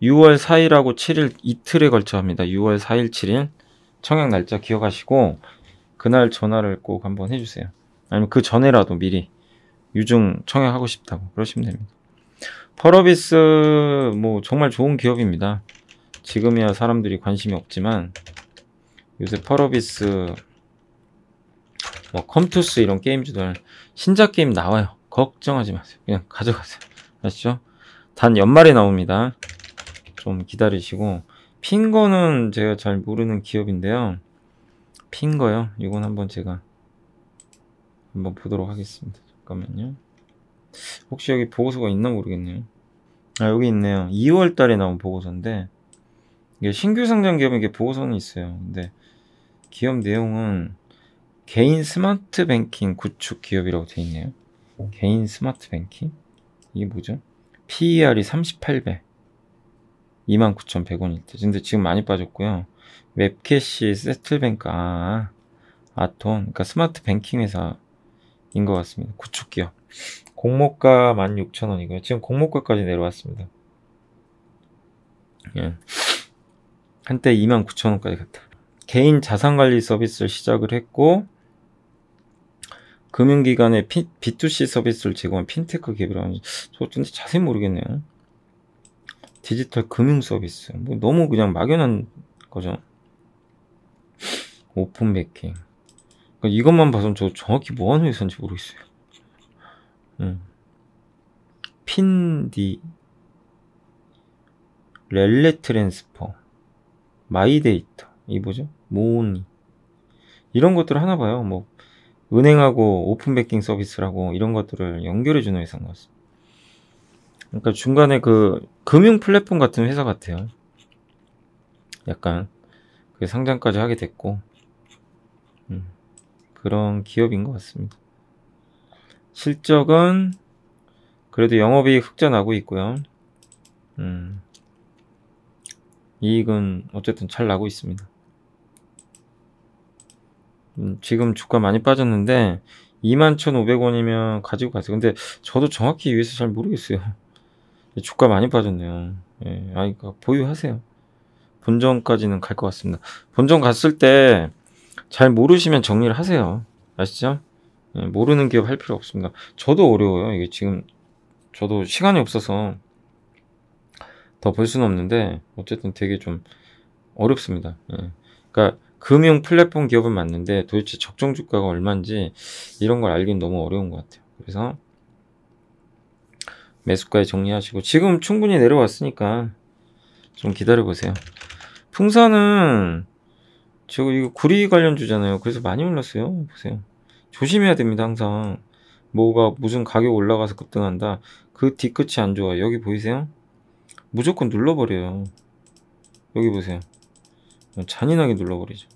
6월 4일하고 7일 이틀에 걸쳐 합니다. 6월 4일, 7일 청약 날짜 기억하시고 그날 전화를 꼭 한번 해주세요. 아니면 그 전에라도 미리 유증 청약하고 싶다고 그러시면 됩니다. 퍼러비스 뭐 정말 좋은 기업입니다. 지금이야 사람들이 관심이 없지만 요새 퍼러비스 뭐 컴투스 이런 게임주들 신작 게임 나와요. 걱정하지 마세요. 그냥 가져가세요. 아시죠? 단 연말에 나옵니다. 좀 기다리시고 핑거는 제가 잘 모르는 기업인데요. 핑거요. 이건 한번 제가 한번 보도록 하겠습니다. 잠깐만요. 혹시 여기 보고서가 있나 모르겠네요. 아 여기 있네요. 2월 달에 나온 보고서인데 이게 신규 상장 기업은 이게 보고서는 있어요. 근데 기업 내용은 개인 스마트 뱅킹 구축 기업이라고 되어 있네요. 개인 스마트 뱅킹? 이게 뭐죠? PER이 38배. 29,100원일 때. 근데 지금 많이 빠졌고요. 웹캐시, 세틀뱅크, 아, 아톤. 그러니까 스마트 뱅킹 회사인 것 같습니다. 구축 기업. 공모가 16,000원이고요. 지금 공모가까지 내려왔습니다. 예. 한때 29,000원까지 갔다. 개인 자산관리 서비스를 시작을 했고 금융기관의 피, B2C 서비스를 제공한 핀테크 기업이라는 저 근데 자세히 모르겠네요. 디지털 금융 서비스 뭐 너무 그냥 막연한 거죠. 오픈 베킹 그러니까 이것만 봐선 저 정확히 뭐하는 회사인지 모르겠어요. 음. 핀디 렐레 트랜스퍼 마이데이터 이 뭐죠? 모니 이런 것들 하나 봐요. 뭐 은행하고 오픈 베킹 서비스라고 이런 것들을 연결해 주는 회사인 것 같습니다. 그러니까 중간에 그 금융 플랫폼 같은 회사 같아요. 약간 그 상장까지 하게 됐고 음, 그런 기업인 것 같습니다. 실적은 그래도 영업이익 흑자 나고 있고요. 음, 이익은 어쨌든 잘 나고 있습니다. 음, 지금 주가 많이 빠졌는데 21,500원이면 가지고 가세요. 근데 저도 정확히 위유에서잘 모르겠어요. 주가 많이 빠졌네요. 예, 아, 니 그러니까 보유하세요. 본전까지는 갈 것 같습니다. 본전 갔을 때 잘 모르시면 정리를 하세요. 아시죠? 예, 모르는 기업 할 필요 없습니다. 저도 어려워요. 이게 지금 저도 시간이 없어서 더 볼 수는 없는데 어쨌든 되게 좀 어렵습니다. 예. 그러니까 금융 플랫폼 기업은 맞는데 도대체 적정 주가가 얼마인지 이런 걸 알긴 너무 어려운 것 같아요. 그래서 매수가에 정리하시고 지금 충분히 내려왔으니까 좀 기다려보세요. 풍산은 지금 이거 구리 관련주잖아요. 그래서 많이 올랐어요. 보세요. 조심해야 됩니다. 항상 뭐가 무슨 가격 올라가서 급등한다. 그 뒤끝이 안 좋아요. 여기 보이세요? 무조건 눌러버려요. 여기 보세요. 잔인하게 눌러버리죠.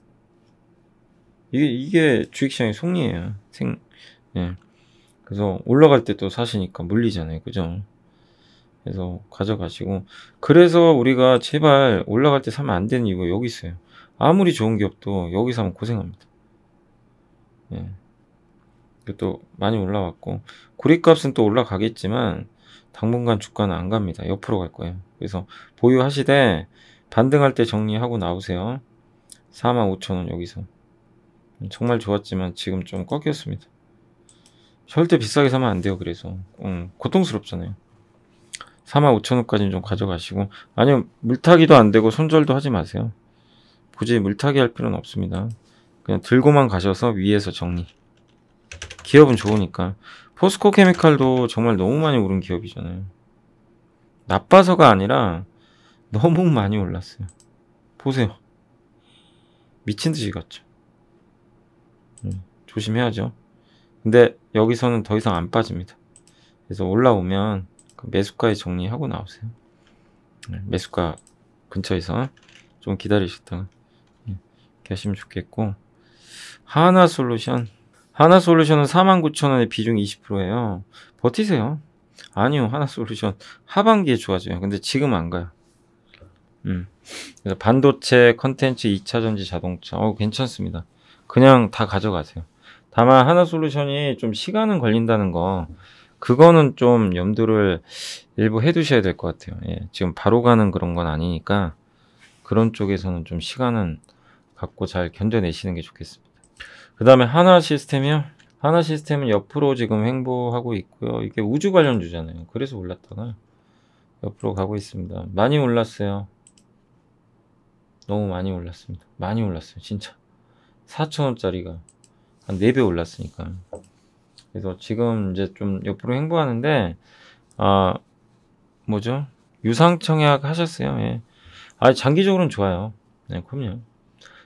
이게, 이게 주식시장의 속리예요. 생, 예. 그래서 올라갈 때 또 사시니까 물리잖아요. 그죠? 그래서 가져가시고. 그래서 우리가 제발 올라갈 때 사면 안 되는 이유가 여기 있어요. 아무리 좋은 기업도 여기 사면 고생합니다. 예. 또 많이 올라왔고 고리값은 또 올라가겠지만 당분간 주가는 안 갑니다. 옆으로 갈 거예요. 그래서 보유하시되 반등할 때 정리하고 나오세요. 45,000원 여기서. 정말 좋았지만 지금 좀 꺾였습니다. 절대 비싸게 사면 안 돼요. 그래서 음, 고통스럽잖아요. 45,000원까지는 좀 가져가시고 아니면 물타기도 안 되고 손절도 하지 마세요. 굳이 물타기 할 필요는 없습니다. 그냥 들고만 가셔서 위에서 정리. 기업은 좋으니까 포스코 케미칼도 정말 너무 많이 오른 기업이잖아요. 나빠서가 아니라 너무 많이 올랐어요. 보세요. 미친 듯이 갔죠. 음, 조심해야죠. 근데 여기서는 더 이상 안 빠집니다. 그래서 올라오면 그 매수가에 정리하고 나오세요. 네, 매수가 근처에서 좀기다리셨던가 계시면 예, 좋겠고 하나 솔루션 하나 솔루션은 49,000원에 비중 20%예요. 버티세요. 아니요. 하나 솔루션 하반기에 좋아져요. 근데 지금 안 가요. 음. 그래서 반도체, 컨텐츠, 2차 전지, 자동차. 어, 괜찮습니다. 그냥 다 가져가세요. 다만 하나 솔루션이 좀 시간은 걸린다는 거 그거는 좀 염두를 일부 해두셔야 될 것 같아요. 예, 지금 바로 가는 그런 건 아니니까 그런 쪽에서는 좀 시간은 갖고 잘 견뎌내시는 게 좋겠습니다. 그 다음에 하나 시스템이요. 하나 시스템은 옆으로 지금 횡보하고 있고요. 이게 우주 관련주잖아요. 그래서 올랐다가 옆으로 가고 있습니다. 많이 올랐어요. 너무 많이 올랐습니다. 많이 올랐어요, 진짜. 4천원짜리가 한 4배 올랐으니까. 그래서 지금 이제 좀 옆으로 행보하는데, 아, 뭐죠? 유상청약 하셨어요, 예. 아, 장기적으로는 좋아요. 네, 그럼요.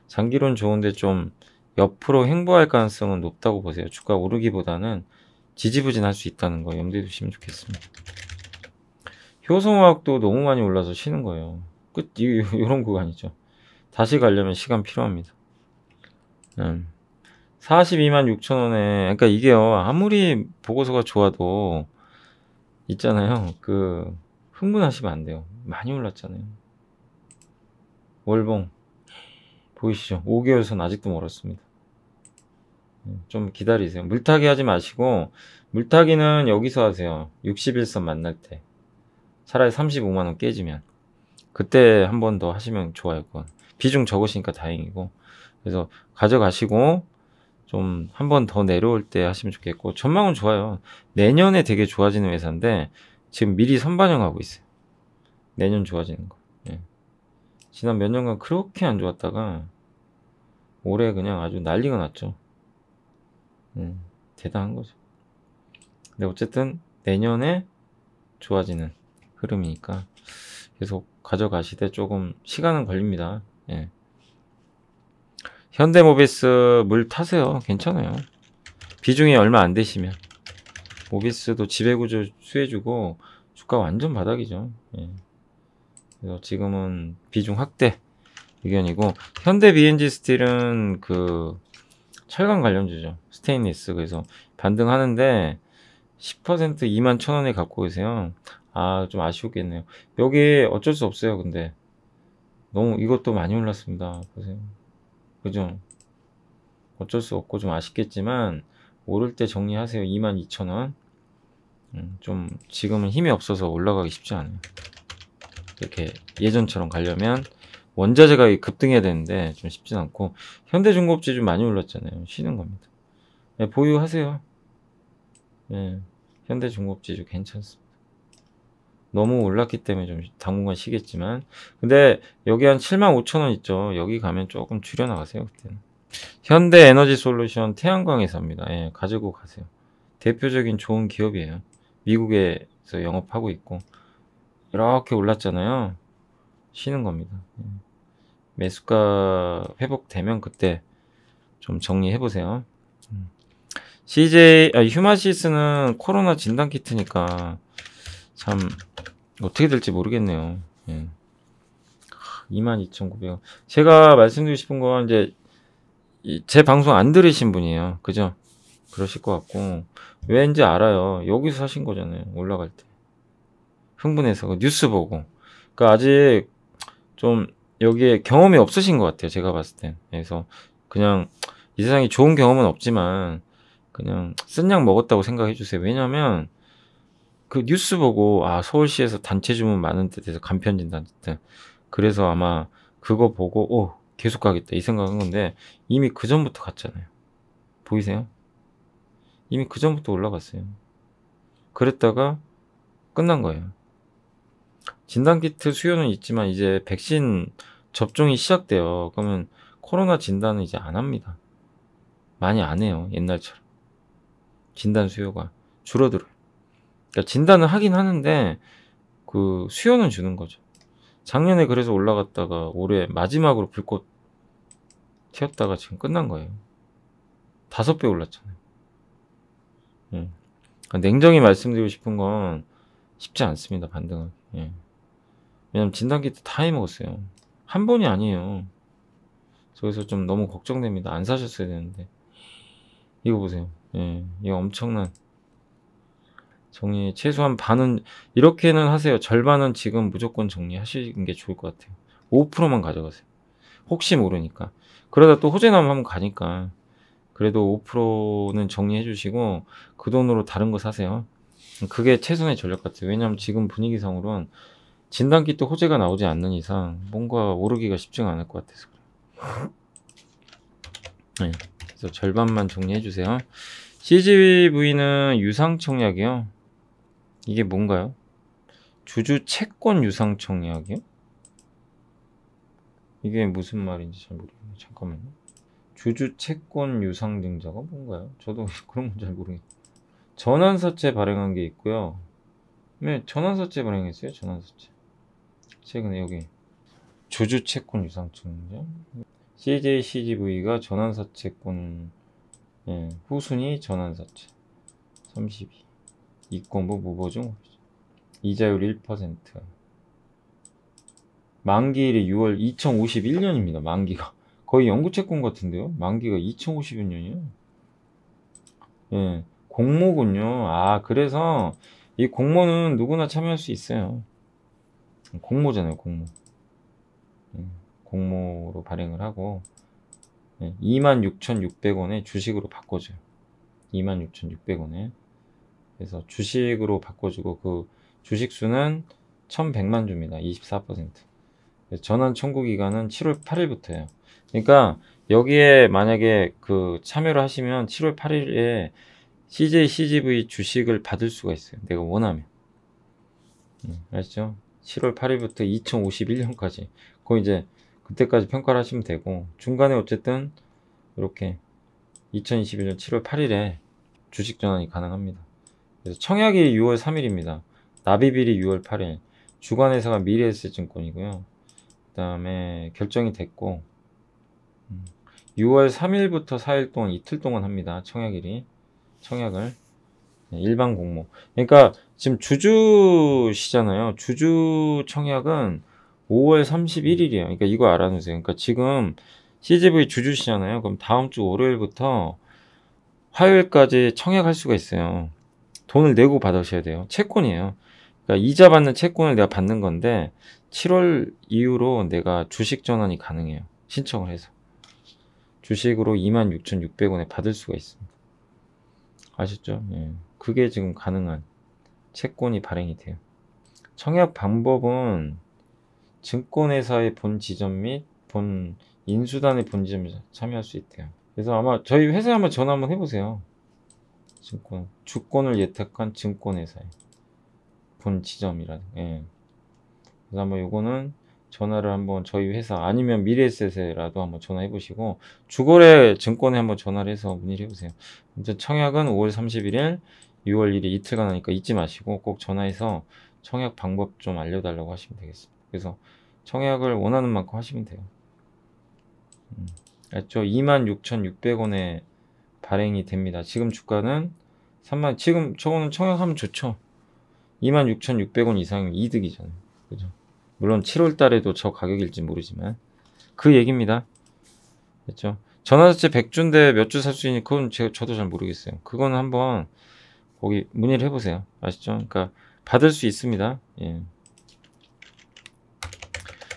장기론 좋은데 좀 옆으로 행보할 가능성은 높다고 보세요. 주가 오르기보다는 지지부진할 수 있다는 거 염두에 두시면 좋겠습니다. 효소화학도 너무 많이 올라서 쉬는 거예요. 끝, 이, 이, 이런 구간이죠. 다시 가려면 시간 필요합니다. 음. 42만 6천 원에, 그러니까 이게요, 아무리 보고서가 좋아도, 있잖아요. 그, 흥분하시면 안 돼요. 많이 올랐잖아요. 월봉. 보이시죠? 5개월 선 아직도 멀었습니다. 네, 좀 기다리세요. 물타기 하지 마시고, 물타기는 여기서 하세요. 61선 만날 때. 차라리 35만원 깨지면. 그때 한 번 더 하시면 좋아요. 그건 비중 적으시니까 다행이고 그래서 가져가시고 좀 한 번 더 내려올 때 하시면 좋겠고 전망은 좋아요. 내년에 되게 좋아지는 회사인데 지금 미리 선반영하고 있어요. 내년 좋아지는 거. 예. 지난 몇 년간 그렇게 안 좋았다가 올해 그냥 아주 난리가 났죠. 예. 대단한 거죠. 근데 어쨌든 내년에 좋아지는 흐름이니까 계속 가져가시되 조금 시간은 걸립니다. 예. 현대모비스 물 타세요. 괜찮아요. 비중이 얼마 안 되시면. 모비스도 지배구조 수혜주고 주가 완전 바닥이죠. 예. 그래서 지금은 비중 확대 의견이고 현대 비 n 지 스틸은 그 철강 관련주죠. 스테인리스 그래서 반등하는데 10% 2 1 0 0 0 원에 갖고 계세요. 아, 좀 아쉬웠겠네요. 여기 어쩔 수 없어요, 근데. 너무 이것도 많이 올랐습니다. 보세요. 그죠? 어쩔 수 없고 좀 아쉽겠지만 오를 때 정리하세요. 22,000원. 음, 좀 지금은 힘이 없어서 올라가기 쉽지 않아요. 이렇게 예전처럼 가려면 원자재가 급등해야 되는데 좀 쉽진 않고 현대중공업지 좀 많이 올랐잖아요. 쉬는 겁니다. 네, 보유하세요. 네, 현대중공업지주 괜찮습니다. 너무 올랐기 때문에 좀 당분간 쉬겠지만 근데 여기 한 75,000원 있죠 여기 가면 조금 줄여나가세요 그때는 현대 에너지 솔루션 태양광 에서입니다 예, 가지고 가세요 대표적인 좋은 기업이에요 미국에서 영업하고 있고 이렇게 올랐잖아요 쉬는 겁니다 예. 매수가 회복되면 그때 좀 정리해 보세요 음. CJ 아, 휴마시스는 코로나 진단 키트니까 참 어떻게 될지 모르겠네요. 예. 22,900원. 제가 말씀드리고 싶은 건 이제 제 방송 안 들으신 분이에요. 그죠? 그러실 것 같고 왠지 알아요. 여기서 사신 거잖아요. 올라갈 때 흥분해서 그 뉴스 보고. 그러니까 아직 좀 여기에 경험이 없으신 것 같아요. 제가 봤을 땐. 그래서 그냥 이 세상에 좋은 경험은 없지만 그냥 쓴 약 먹었다고 생각해 주세요. 왜냐면 하그 뉴스 보고 아 서울시에서 단체 주문 많은데 대해서 간편 진단 됐든 그래서 아마 그거 보고 오 계속 가겠다 이 생각한 건데 이미 그 전부터 갔잖아요. 보이세요? 이미 그 전부터 올라갔어요. 그랬다가 끝난 거예요. 진단키트 수요는 있지만 이제 백신 접종이 시작돼요. 그러면 코로나 진단은 이제 안 합니다. 많이 안 해요. 옛날처럼. 진단 수요가 줄어들어요. 그러니까 진단을 하긴 하는데 그 수요는 주는 거죠. 작년에 그래서 올라갔다가 올해 마지막으로 불꽃 튀었다가 지금 끝난 거예요. 다섯 배 올랐잖아요. 예. 그러니까 냉정히 말씀드리고 싶은 건 쉽지 않습니다. 반등은. 예. 왜냐면 진단기 때 다 해먹었어요. 한 번이 아니에요. 그래서 좀 너무 걱정됩니다. 안 사셨어야 되는데. 이거 보세요. 예, 이거 엄청난 정리 최소한 반은 이렇게는 하세요. 절반은 지금 무조건 정리하시는 게 좋을 것 같아요. 5%만 가져가세요. 혹시 모르니까. 그러다 또 호재남 한번 가니까 그래도 5%는 정리해 주시고 그 돈으로 다른 거 사세요. 그게 최선의 전략 같아요. 왜냐면 지금 분위기상으론 진단기 또 호재가 나오지 않는 이상 뭔가 오르기가 쉽지가 않을 것 같아서 그래요. 네. 그래서 절반만 정리해 주세요. CGV는 유상청약이요. 이게 뭔가요? 주주 채권 유상청 약이야요 이게 무슨 말인지 잘 모르겠네요. 잠깐만요. 주주 채권 유상 증자가 뭔가요? 저도 그런 건 잘 모르겠어요. 전환사채 발행한 게 있고요. 네, 전환사채 발행했어요. 전환사채. 최근에 여기 주주 채권 유상증자 CJ CGV가 전환사채권 예, 후순위 전환사채 32 이공부 무보증 이자율 1% 만기일이 6월 2051년입니다. 만기가 거의 영구채권 같은데요. 만기가 2051년이에요. 예, 공모군요. 아 그래서 이 공모는 누구나 참여할 수 있어요. 공모잖아요. 공모. 예, 공모로 발행을 하고 26,600원에 예, 주식으로 바꿔줘요. 26,600원에 그래서 주식으로 바꿔주고 그 주식 수는 1100만 주입니다. 24%. 전환 청구 기간은 7월 8일부터예요. 그러니까 여기에 만약에 그 참여를 하시면 7월 8일에 CJ CGV 주식을 받을 수가 있어요. 내가 원하면. 음, 아죠 7월 8일부터 2051년까지. 그 이제 그때까지 평가를 하시면 되고 중간에 어쨌든 이렇게 2021년 7월 8일에 주식 전환이 가능합니다. 청약이 일 6월 3일입니다. 나비빌이 6월 8일. 주관회사가 미래에셋증권이고요. 그 다음에 결정이 됐고 6월 음, 3일부터 4일 동안 이틀 동안 합니다. 청약일이 청약을 네, 일반 공모. 그러니까 지금 주주시잖아요. 주주 청약은 5월 31일이에요. 그러니까 이거 알아두세요. 그러니까 지금 CGV 주주시잖아요. 그럼 다음 주 월요일부터 화요일까지 청약할 수가 있어요. 돈을 내고 받으셔야 돼요. 채권이에요. 그러니까 이자 받는 채권을 내가 받는 건데 7월 이후로 내가 주식 전환이 가능해요. 신청을 해서. 주식으로 26,600원에 받을 수가 있습니다. 아셨죠? 예. 그게 지금 가능한 채권이 발행이 돼요. 청약 방법은 증권회사의 본 지점 및 본 인수단의 본 지점에 참여할 수 있대요. 그래서 아마 저희 회사에 한번 전화 한번 해보세요. 증권 주권을 예탁한 증권회사의 본 지점이라. 든 예. 그래서 한번 요거는 전화를 한번 저희 회사 아니면 미래에셋에라도 한번 전화해 보시고 주거래 증권에 한번 전화를 해서 문의를 해 보세요. 이제 청약은 5월 31일, 6월 1일 이틀간 하니까 잊지 마시고 꼭 전화해서 청약 방법 좀 알려달라고 하시면 되겠습니다. 그래서 청약을 원하는 만큼 하시면 돼요. 음, 알죠? 그렇죠. 26,600원에 발행이 됩니다. 지금 주가는 3만 지금 저거는 청약하면 좋죠. 26,600원 이상이면 이득이잖아요. 그죠? 물론 7월 달에도 저 가격일지 모르지만 그 얘기입니다. 그죠 전화자체 100주인데 몇 주 살 수 있니? 그건 제가 저도 잘 모르겠어요. 그건 한번 거기 문의를 해 보세요. 아시죠? 그러니까 받을 수 있습니다. 예.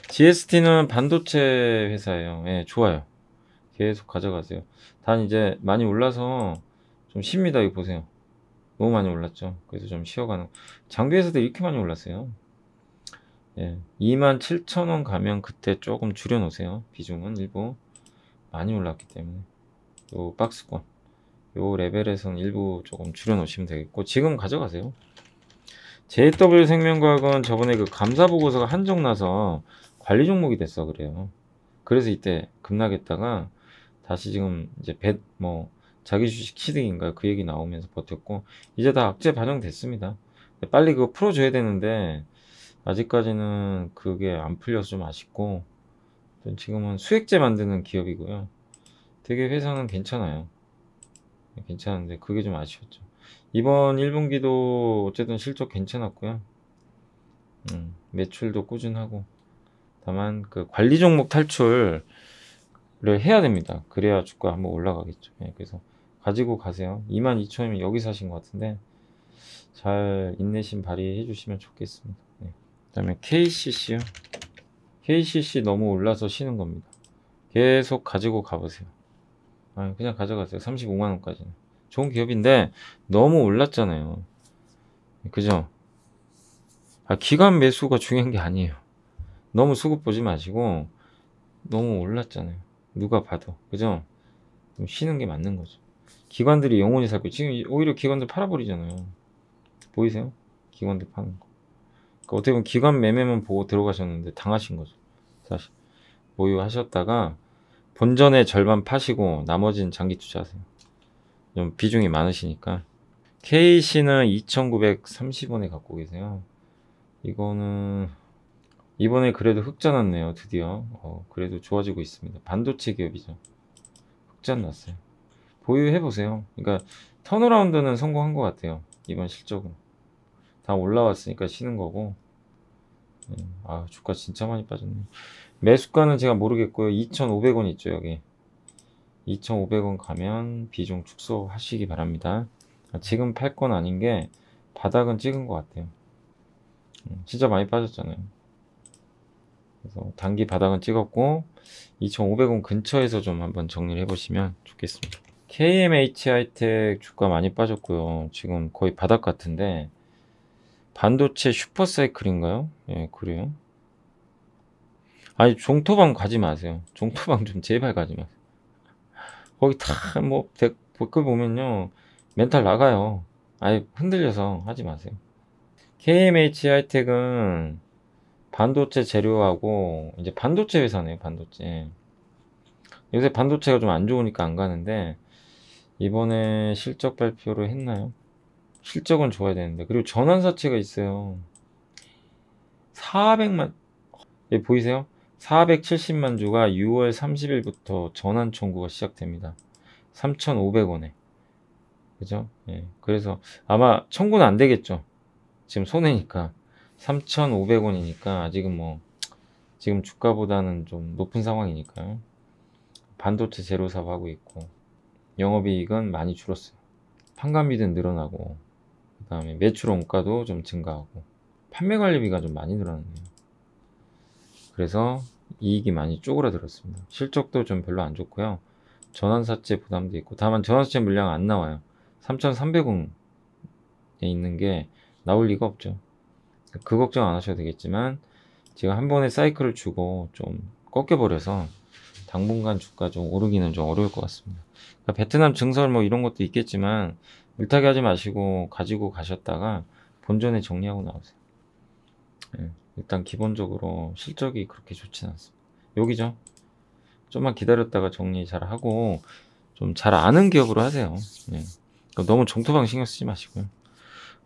GST는 반도체 회사예요. 예, 좋아요. 계속 가져가세요. 단 이제 많이 올라서 좀 쉽니다. 이거 보세요. 너무 많이 올랐죠. 그래서 좀 쉬어가는. 장비에서도 이렇게 많이 올랐어요. 예, 27,000원 가면 그때 조금 줄여놓으세요. 비중은 일부 많이 올랐기 때문에. 요 박스권. 요 레벨에서는 일부 조금 줄여놓으시면 되겠고 지금 가져가세요. JW생명과학은 저번에 그 감사보고서가 한정 나서 관리 종목이 됐어 그래요. 그래서 이때 급락했다가 다시 지금 이제 뱃뭐 자기 주식 키득인가요그 얘기 나오면서 버텼고 이제 다 악재 반영됐습니다. 빨리 그거 풀어줘야 되는데 아직까지는 그게 안 풀려서 좀 아쉽고 지금은 수액제 만드는 기업이고요. 되게 회사는 괜찮아요. 괜찮은데 그게 좀 아쉬웠죠. 이번 1분기도 어쨌든 실적 괜찮았고요. 음, 매출도 꾸준하고 다만 그 관리 종목 탈출 를 해야 됩니다. 그래야 주가 한번 올라가겠죠. 예, 그래서 가지고 가세요. 22,000이면 여기 사신 것 같은데 잘 인내심 발휘해 주시면 좋겠습니다. 네. 그다음에 KCC요. KCC 너무 올라서 쉬는 겁니다. 계속 가지고 가보세요. 아, 그냥 가져가세요. 35만 원까지는. 좋은 기업인데 너무 올랐잖아요. 예, 그죠? 아, 기간 매수가 중요한 게 아니에요. 너무 수급 보지 마시고 너무 올랐잖아요. 누가 봐도 그죠? 좀 쉬는 게 맞는 거죠. 기관들이 영원히 살고 지금 오히려 기관들 팔아버리잖아요. 보이세요? 기관들 파는 거. 그러니까 어떻게 보면 기관 매매만 보고 들어가셨는데 당하신 거죠. 사실 보유하셨다가 본전의 절반 파시고 나머지는 장기 투자하세요. 좀 비중이 많으시니까 K씨는 2,930원에 갖고 계세요. 이거는 이번에 그래도 흑자났네요 드디어 어, 그래도 좋아지고 있습니다 반도체 기업이죠 흑자났어요 보유해보세요 그러니까 턴어라운드는 성공한 것 같아요 이번 실적은 다 올라왔으니까 쉬는 거고 음, 아 주가 진짜 많이 빠졌네 매수가는 제가 모르겠고요 2500원 있죠 여기 2500원 가면 비중 축소하시기 바랍니다 아, 지금 팔 건 아닌 게 바닥은 찍은 것 같아요 음, 진짜 많이 빠졌잖아요 그래서 단기 바닥은 찍었고 2,500원 근처에서 좀 한번 정리를 해보시면 좋겠습니다. KMH 하이텍 주가 많이 빠졌고요. 지금 거의 바닥 같은데 반도체 슈퍼사이클인가요? 예, 그래요. 아니 종토방 가지 마세요. 종토방 좀 제발 가지 마세요. 거기 다뭐 댓글 보면요 멘탈 나가요. 아예 흔들려서 하지 마세요. KMH 하이텍은 반도체 재료하고 이제 반도체 회사네요 반도체 요새 반도체가 좀 안 좋으니까 안 가는데 이번에 실적 발표를 했나요? 실적은 좋아야 되는데 그리고 전환사채가 있어요 400만 예, 보이세요? 470만 주가 6월 30일부터 전환 청구가 시작됩니다 3,500원에 그죠? 예, 그래서 아마 청구는 안 되겠죠 지금 손해니까 3,500원이니까 아직은 뭐 지금 주가보다는 좀 높은 상황이니까요. 반도체 제로 사업하고 있고 영업이익은 많이 줄었어요. 판관비는 늘어나고 그 다음에 매출 원가도 좀 증가하고 판매 관리비가 좀 많이 늘어났네요. 그래서 이익이 많이 쪼그라들었습니다. 실적도 좀 별로 안 좋고요. 전환사채 부담도 있고 다만 전환사채 물량 안 나와요. 3,300원에 있는 게 나올 리가 없죠. 그 걱정 안 하셔도 되겠지만 제가 한 번에 사이클을 주고 좀 꺾여버려서 당분간 주가 좀 오르기는 좀 어려울 것 같습니다. 그러니까 베트남 증설 뭐 이런 것도 있겠지만 물타기 하지 마시고 가지고 가셨다가 본전에 정리하고 나오세요. 네, 일단 기본적으로 실적이 그렇게 좋지는 않습니다. 여기죠. 좀만 기다렸다가 정리 잘 하고 좀 잘 아는 기업으로 하세요. 네. 너무 정토방 신경 쓰지 마시고요.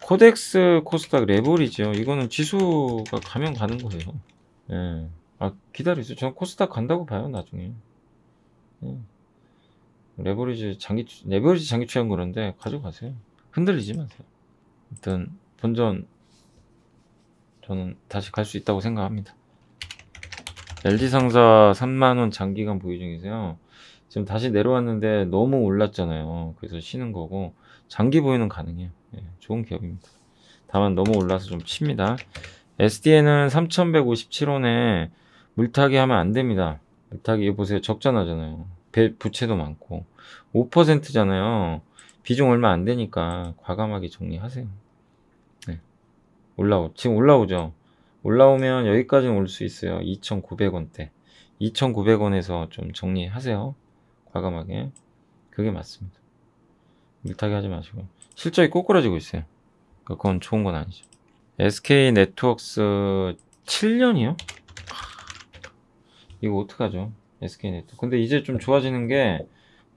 코덱스 코스닥 레버리지요. 이거는 지수가 가면 가는 거예요. 예. 아, 기다리세요. 저는 코스닥 간다고 봐요, 나중에. 예. 레버리지 장기, 레버리지 장기 취한 그런데 가져가세요. 흔들리지 마세요. 일단, 본전, 저는 다시 갈 수 있다고 생각합니다. LG상사 3만원 장기간 보유 중이세요. 지금 다시 내려왔는데 너무 올랐잖아요. 그래서 쉬는 거고, 장기 보유는 가능해요. 예, 좋은 기업입니다. 다만 너무 올라서 좀 칩니다. SDN은 3,157원에 물타기 하면 안 됩니다. 물타기 보세요. 적자 나잖아요. 부채도 많고 5%잖아요. 비중 얼마 안 되니까 과감하게 정리하세요. 네. 올라오 지금 올라오죠. 올라오면 여기까지는 올수 있어요. 2,900원대. 2,900원에서 좀 정리하세요. 과감하게. 그게 맞습니다. 물타기 하지 마시고. 실적이 꼬꾸라지고 있어요. 그러니까 그건 좋은 건 아니죠. SK 네트웍스 7년이요? 이거 어떡하죠? SK 네트. 근데 이제 좀 좋아지는 게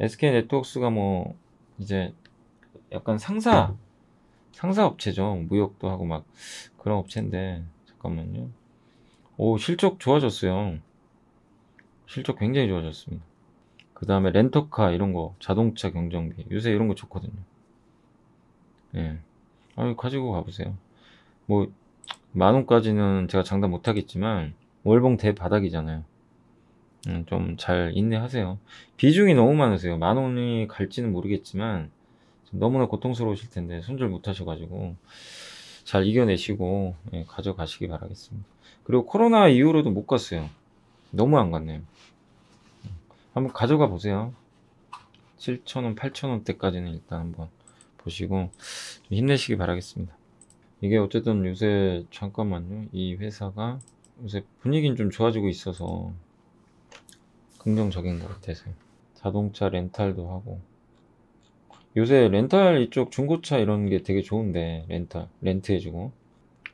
SK 네트웍스가 뭐 이제 약간 상사 상사 업체죠. 무역도 하고 막 그런 업체인데 잠깐만요. 오 실적 좋아졌어요. 실적 굉장히 좋아졌습니다. 그 다음에 렌터카 이런 거 자동차 경정비 요새 이런 거 좋거든요. 예. 아, 가지고 가보세요. 뭐, 만 원까지는 제가 장담 못 하겠지만, 월봉 대바닥이잖아요. 음, 좀 잘 인내하세요. 비중이 너무 많으세요. 만 원이 갈지는 모르겠지만, 너무나 고통스러우실 텐데, 손절 못 하셔가지고, 잘 이겨내시고, 예, 가져가시기 바라겠습니다. 그리고 코로나 이후로도 못 갔어요. 너무 안 갔네요. 음, 한번 가져가 보세요. 7,000원, 8,000원대까지는 일단 한번 보시고 좀 힘내시기 바라겠습니다. 이게 어쨌든 요새 잠깐만요. 이 회사가 요새 분위기는 좀 좋아지고 있어서 긍정적인 것 같아서요. 자동차 렌탈도 하고 요새 렌탈 이쪽 중고차 이런 게 되게 좋은데 렌탈 렌트해주고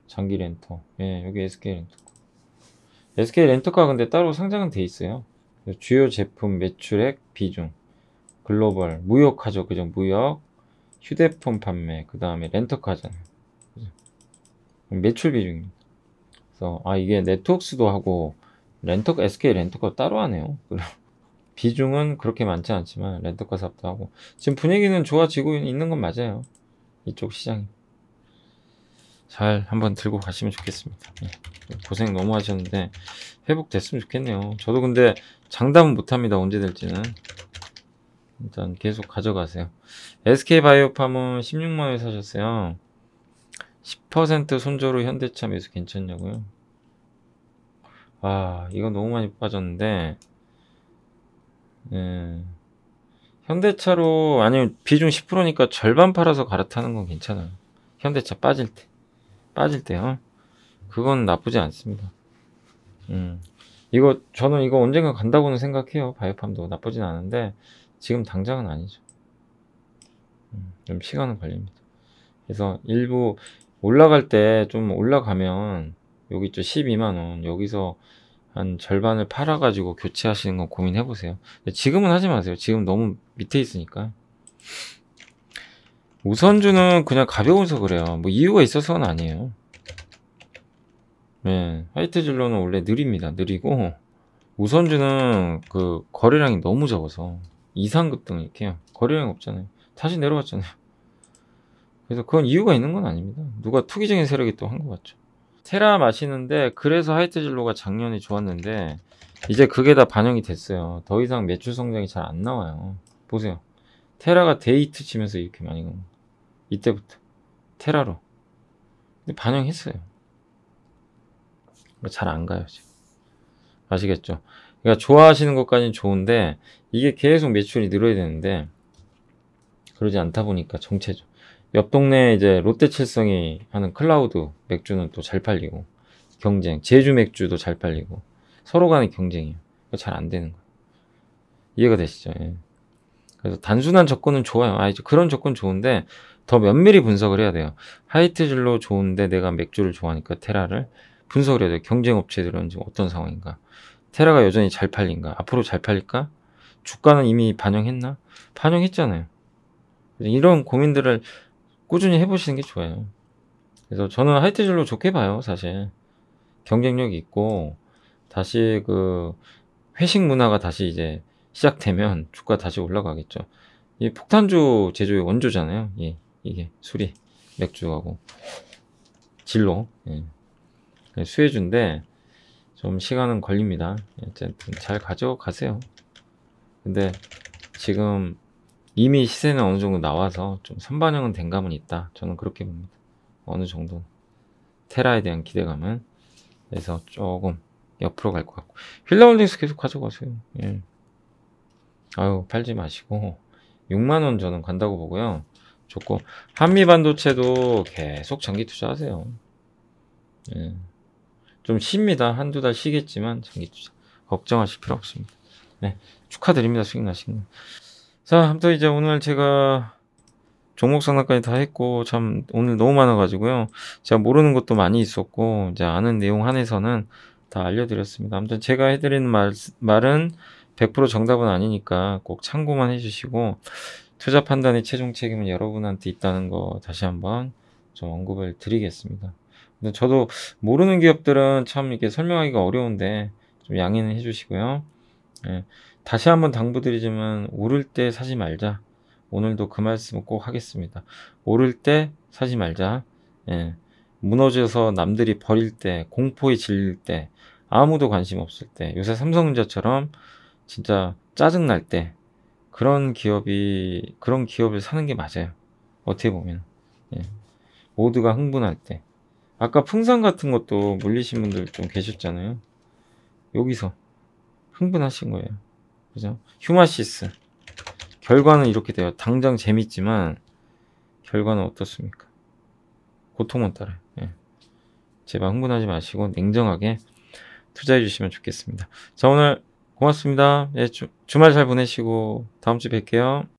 장기 렌터 예 여기 SK 렌터카 SK 렌터카 근데 따로 상장은 돼 있어요 주요 제품 매출액 비중 글로벌 무역하죠 그죠 무역 휴대폰 판매, 그 다음에 렌터카잖아요. 매출 비중입 그래서 아 이게 네트웍스도 하고 렌터 카 SK 렌터카 따로 하네요. 비중은 그렇게 많지 않지만 렌터카 사업도 하고 지금 분위기는 좋아지고 있는 건 맞아요. 이쪽 시장이 잘 한번 들고 가시면 좋겠습니다. 예. 고생 너무 하셨는데 회복됐으면 좋겠네요. 저도 근데 장담은 못합니다. 언제 될지는. 일단 계속 가져가세요. SK바이오팜은 16만원에 사셨어요. 10%손절로 현대차 매수 괜찮냐고요? 아, 이거 너무 많이 빠졌는데, 예. 현대차로, 아니면 비중 10%니까 절반 팔아서 갈아타는 건 괜찮아요. 현대차 빠질 때. 빠질 때요. 그건 나쁘지 않습니다. 음. 이거, 저는 이거 언젠가 간다고는 생각해요. 바이오팜도 나쁘진 않은데, 지금 당장은 아니죠. 음, 좀 시간은 걸립니다. 그래서 일부 올라갈 때 좀 올라가면 여기 있죠 12만원 여기서 한 절반을 팔아가지고 교체하시는 건 고민해보세요 지금은 하지 마세요 지금 너무 밑에 있으니까 우선주는 그냥 가벼워서 그래요 뭐 이유가 있어서는 아니에요 네, 화이트 진로는 원래 느립니다 느리고 우선주는 그 거래량이 너무 적어서 이상급 등이렇게요 거래여이 없잖아요. 다시 내려왔잖아요. 그래서 그건 이유가 있는 건 아닙니다. 누가 투기적인 세력이 또 한 것 같죠. 테라 마시는데 그래서 하이트 진로가 작년에 좋았는데 이제 그게 다 반영이 됐어요. 더 이상 매출 성장이 잘 안 나와요. 보세요. 테라가 데이트 치면서 이렇게 많이 간 이때부터 테라로. 근데 반영했어요. 잘 안 가요 지금. 아시겠죠? 그러니까 좋아하시는 것까지는 좋은데 이게 계속 매출이 늘어야 되는데 그러지 않다 보니까 정체죠. 옆 동네 이제 롯데칠성이 하는 클라우드 맥주는 또 잘 팔리고 경쟁, 제주 맥주도 잘 팔리고 서로 간의 경쟁이에요. 잘안 되는 거예요. 이해가 되시죠? 예. 그래서 단순한 접근은 좋아요. 아, 이제 그런 접근 좋은데 더 면밀히 분석을 해야 돼요. 하이트질로 좋은데 내가 맥주를 좋아하니까 테라를 분석을 해야 돼요. 경쟁 업체들은 지금 어떤 상황인가? 테라가 여전히 잘 팔린가? 앞으로 잘 팔릴까? 주가는 이미 반영했나? 반영했잖아요. 이런 고민들을 꾸준히 해보시는 게 좋아요. 그래서 저는 하이테질로 좋게 봐요, 사실. 경쟁력이 있고, 다시 그, 회식 문화가 다시 이제 시작되면 주가 다시 올라가겠죠. 이 폭탄주 제조의 원조잖아요. 예, 이게 술이, 맥주하고. 진로. 예. 네, 수혜주인데, 좀 시간은 걸립니다. 예, 어쨌든 잘 가져가세요. 근데 지금 이미 시세는 어느 정도 나와서 좀 선반영은 된 감은 있다. 저는 그렇게 봅니다. 어느 정도 테라에 대한 기대감은 그래서 조금 옆으로 갈 것 같고 휠라홀딩스 계속 가져가세요. 예. 아유 팔지 마시고 6만 원 저는 간다고 보고요. 좋고 한미 반도체도 계속 장기 투자하세요. 예. 좀 쉽니다. 한두 달 쉬겠지만 장기 투자 걱정하실 필요 없습니다. 네. 축하드립니다. 수익 나는 자, 아무튼 이제 오늘 제가 종목 상담까지 다 했고 참 오늘 너무 많아가지고요. 제가 모르는 것도 많이 있었고 이제 아는 내용 한에서는 다 알려드렸습니다. 아무튼 제가 해드리는 말, 말은 100% 정답은 아니니까 꼭 참고만 해주시고 투자 판단의 최종 책임은 여러분한테 있다는 거 다시 한번 좀 언급을 드리겠습니다. 근데 저도 모르는 기업들은 참 이렇게 설명하기가 어려운데 좀 양해는 해주시고요. 예. 다시 한번 당부드리지만 오를 때 사지 말자. 오늘도 그 말씀 꼭 하겠습니다. 오를 때 사지 말자. 예. 무너져서 남들이 버릴 때, 공포에 질릴 때, 아무도 관심 없을 때, 요새 삼성전자처럼 진짜 짜증날 때, 그런 기업이, 그런 기업을 사는 게 맞아요. 어떻게 보면. 예. 모두가 흥분할 때. 아까 풍선 같은 것도 물리신 분들 좀 계셨잖아요. 여기서 흥분하신 거예요. 그죠? 휴마시스. 결과는 이렇게 돼요. 당장 재밌지만 결과는 어떻습니까? 고통은 따라요. 예. 제발 흥분하지 마시고 냉정하게 투자해 주시면 좋겠습니다. 자 오늘 고맙습니다. 예, 주, 주말 잘 보내시고 다음 주에 뵐게요.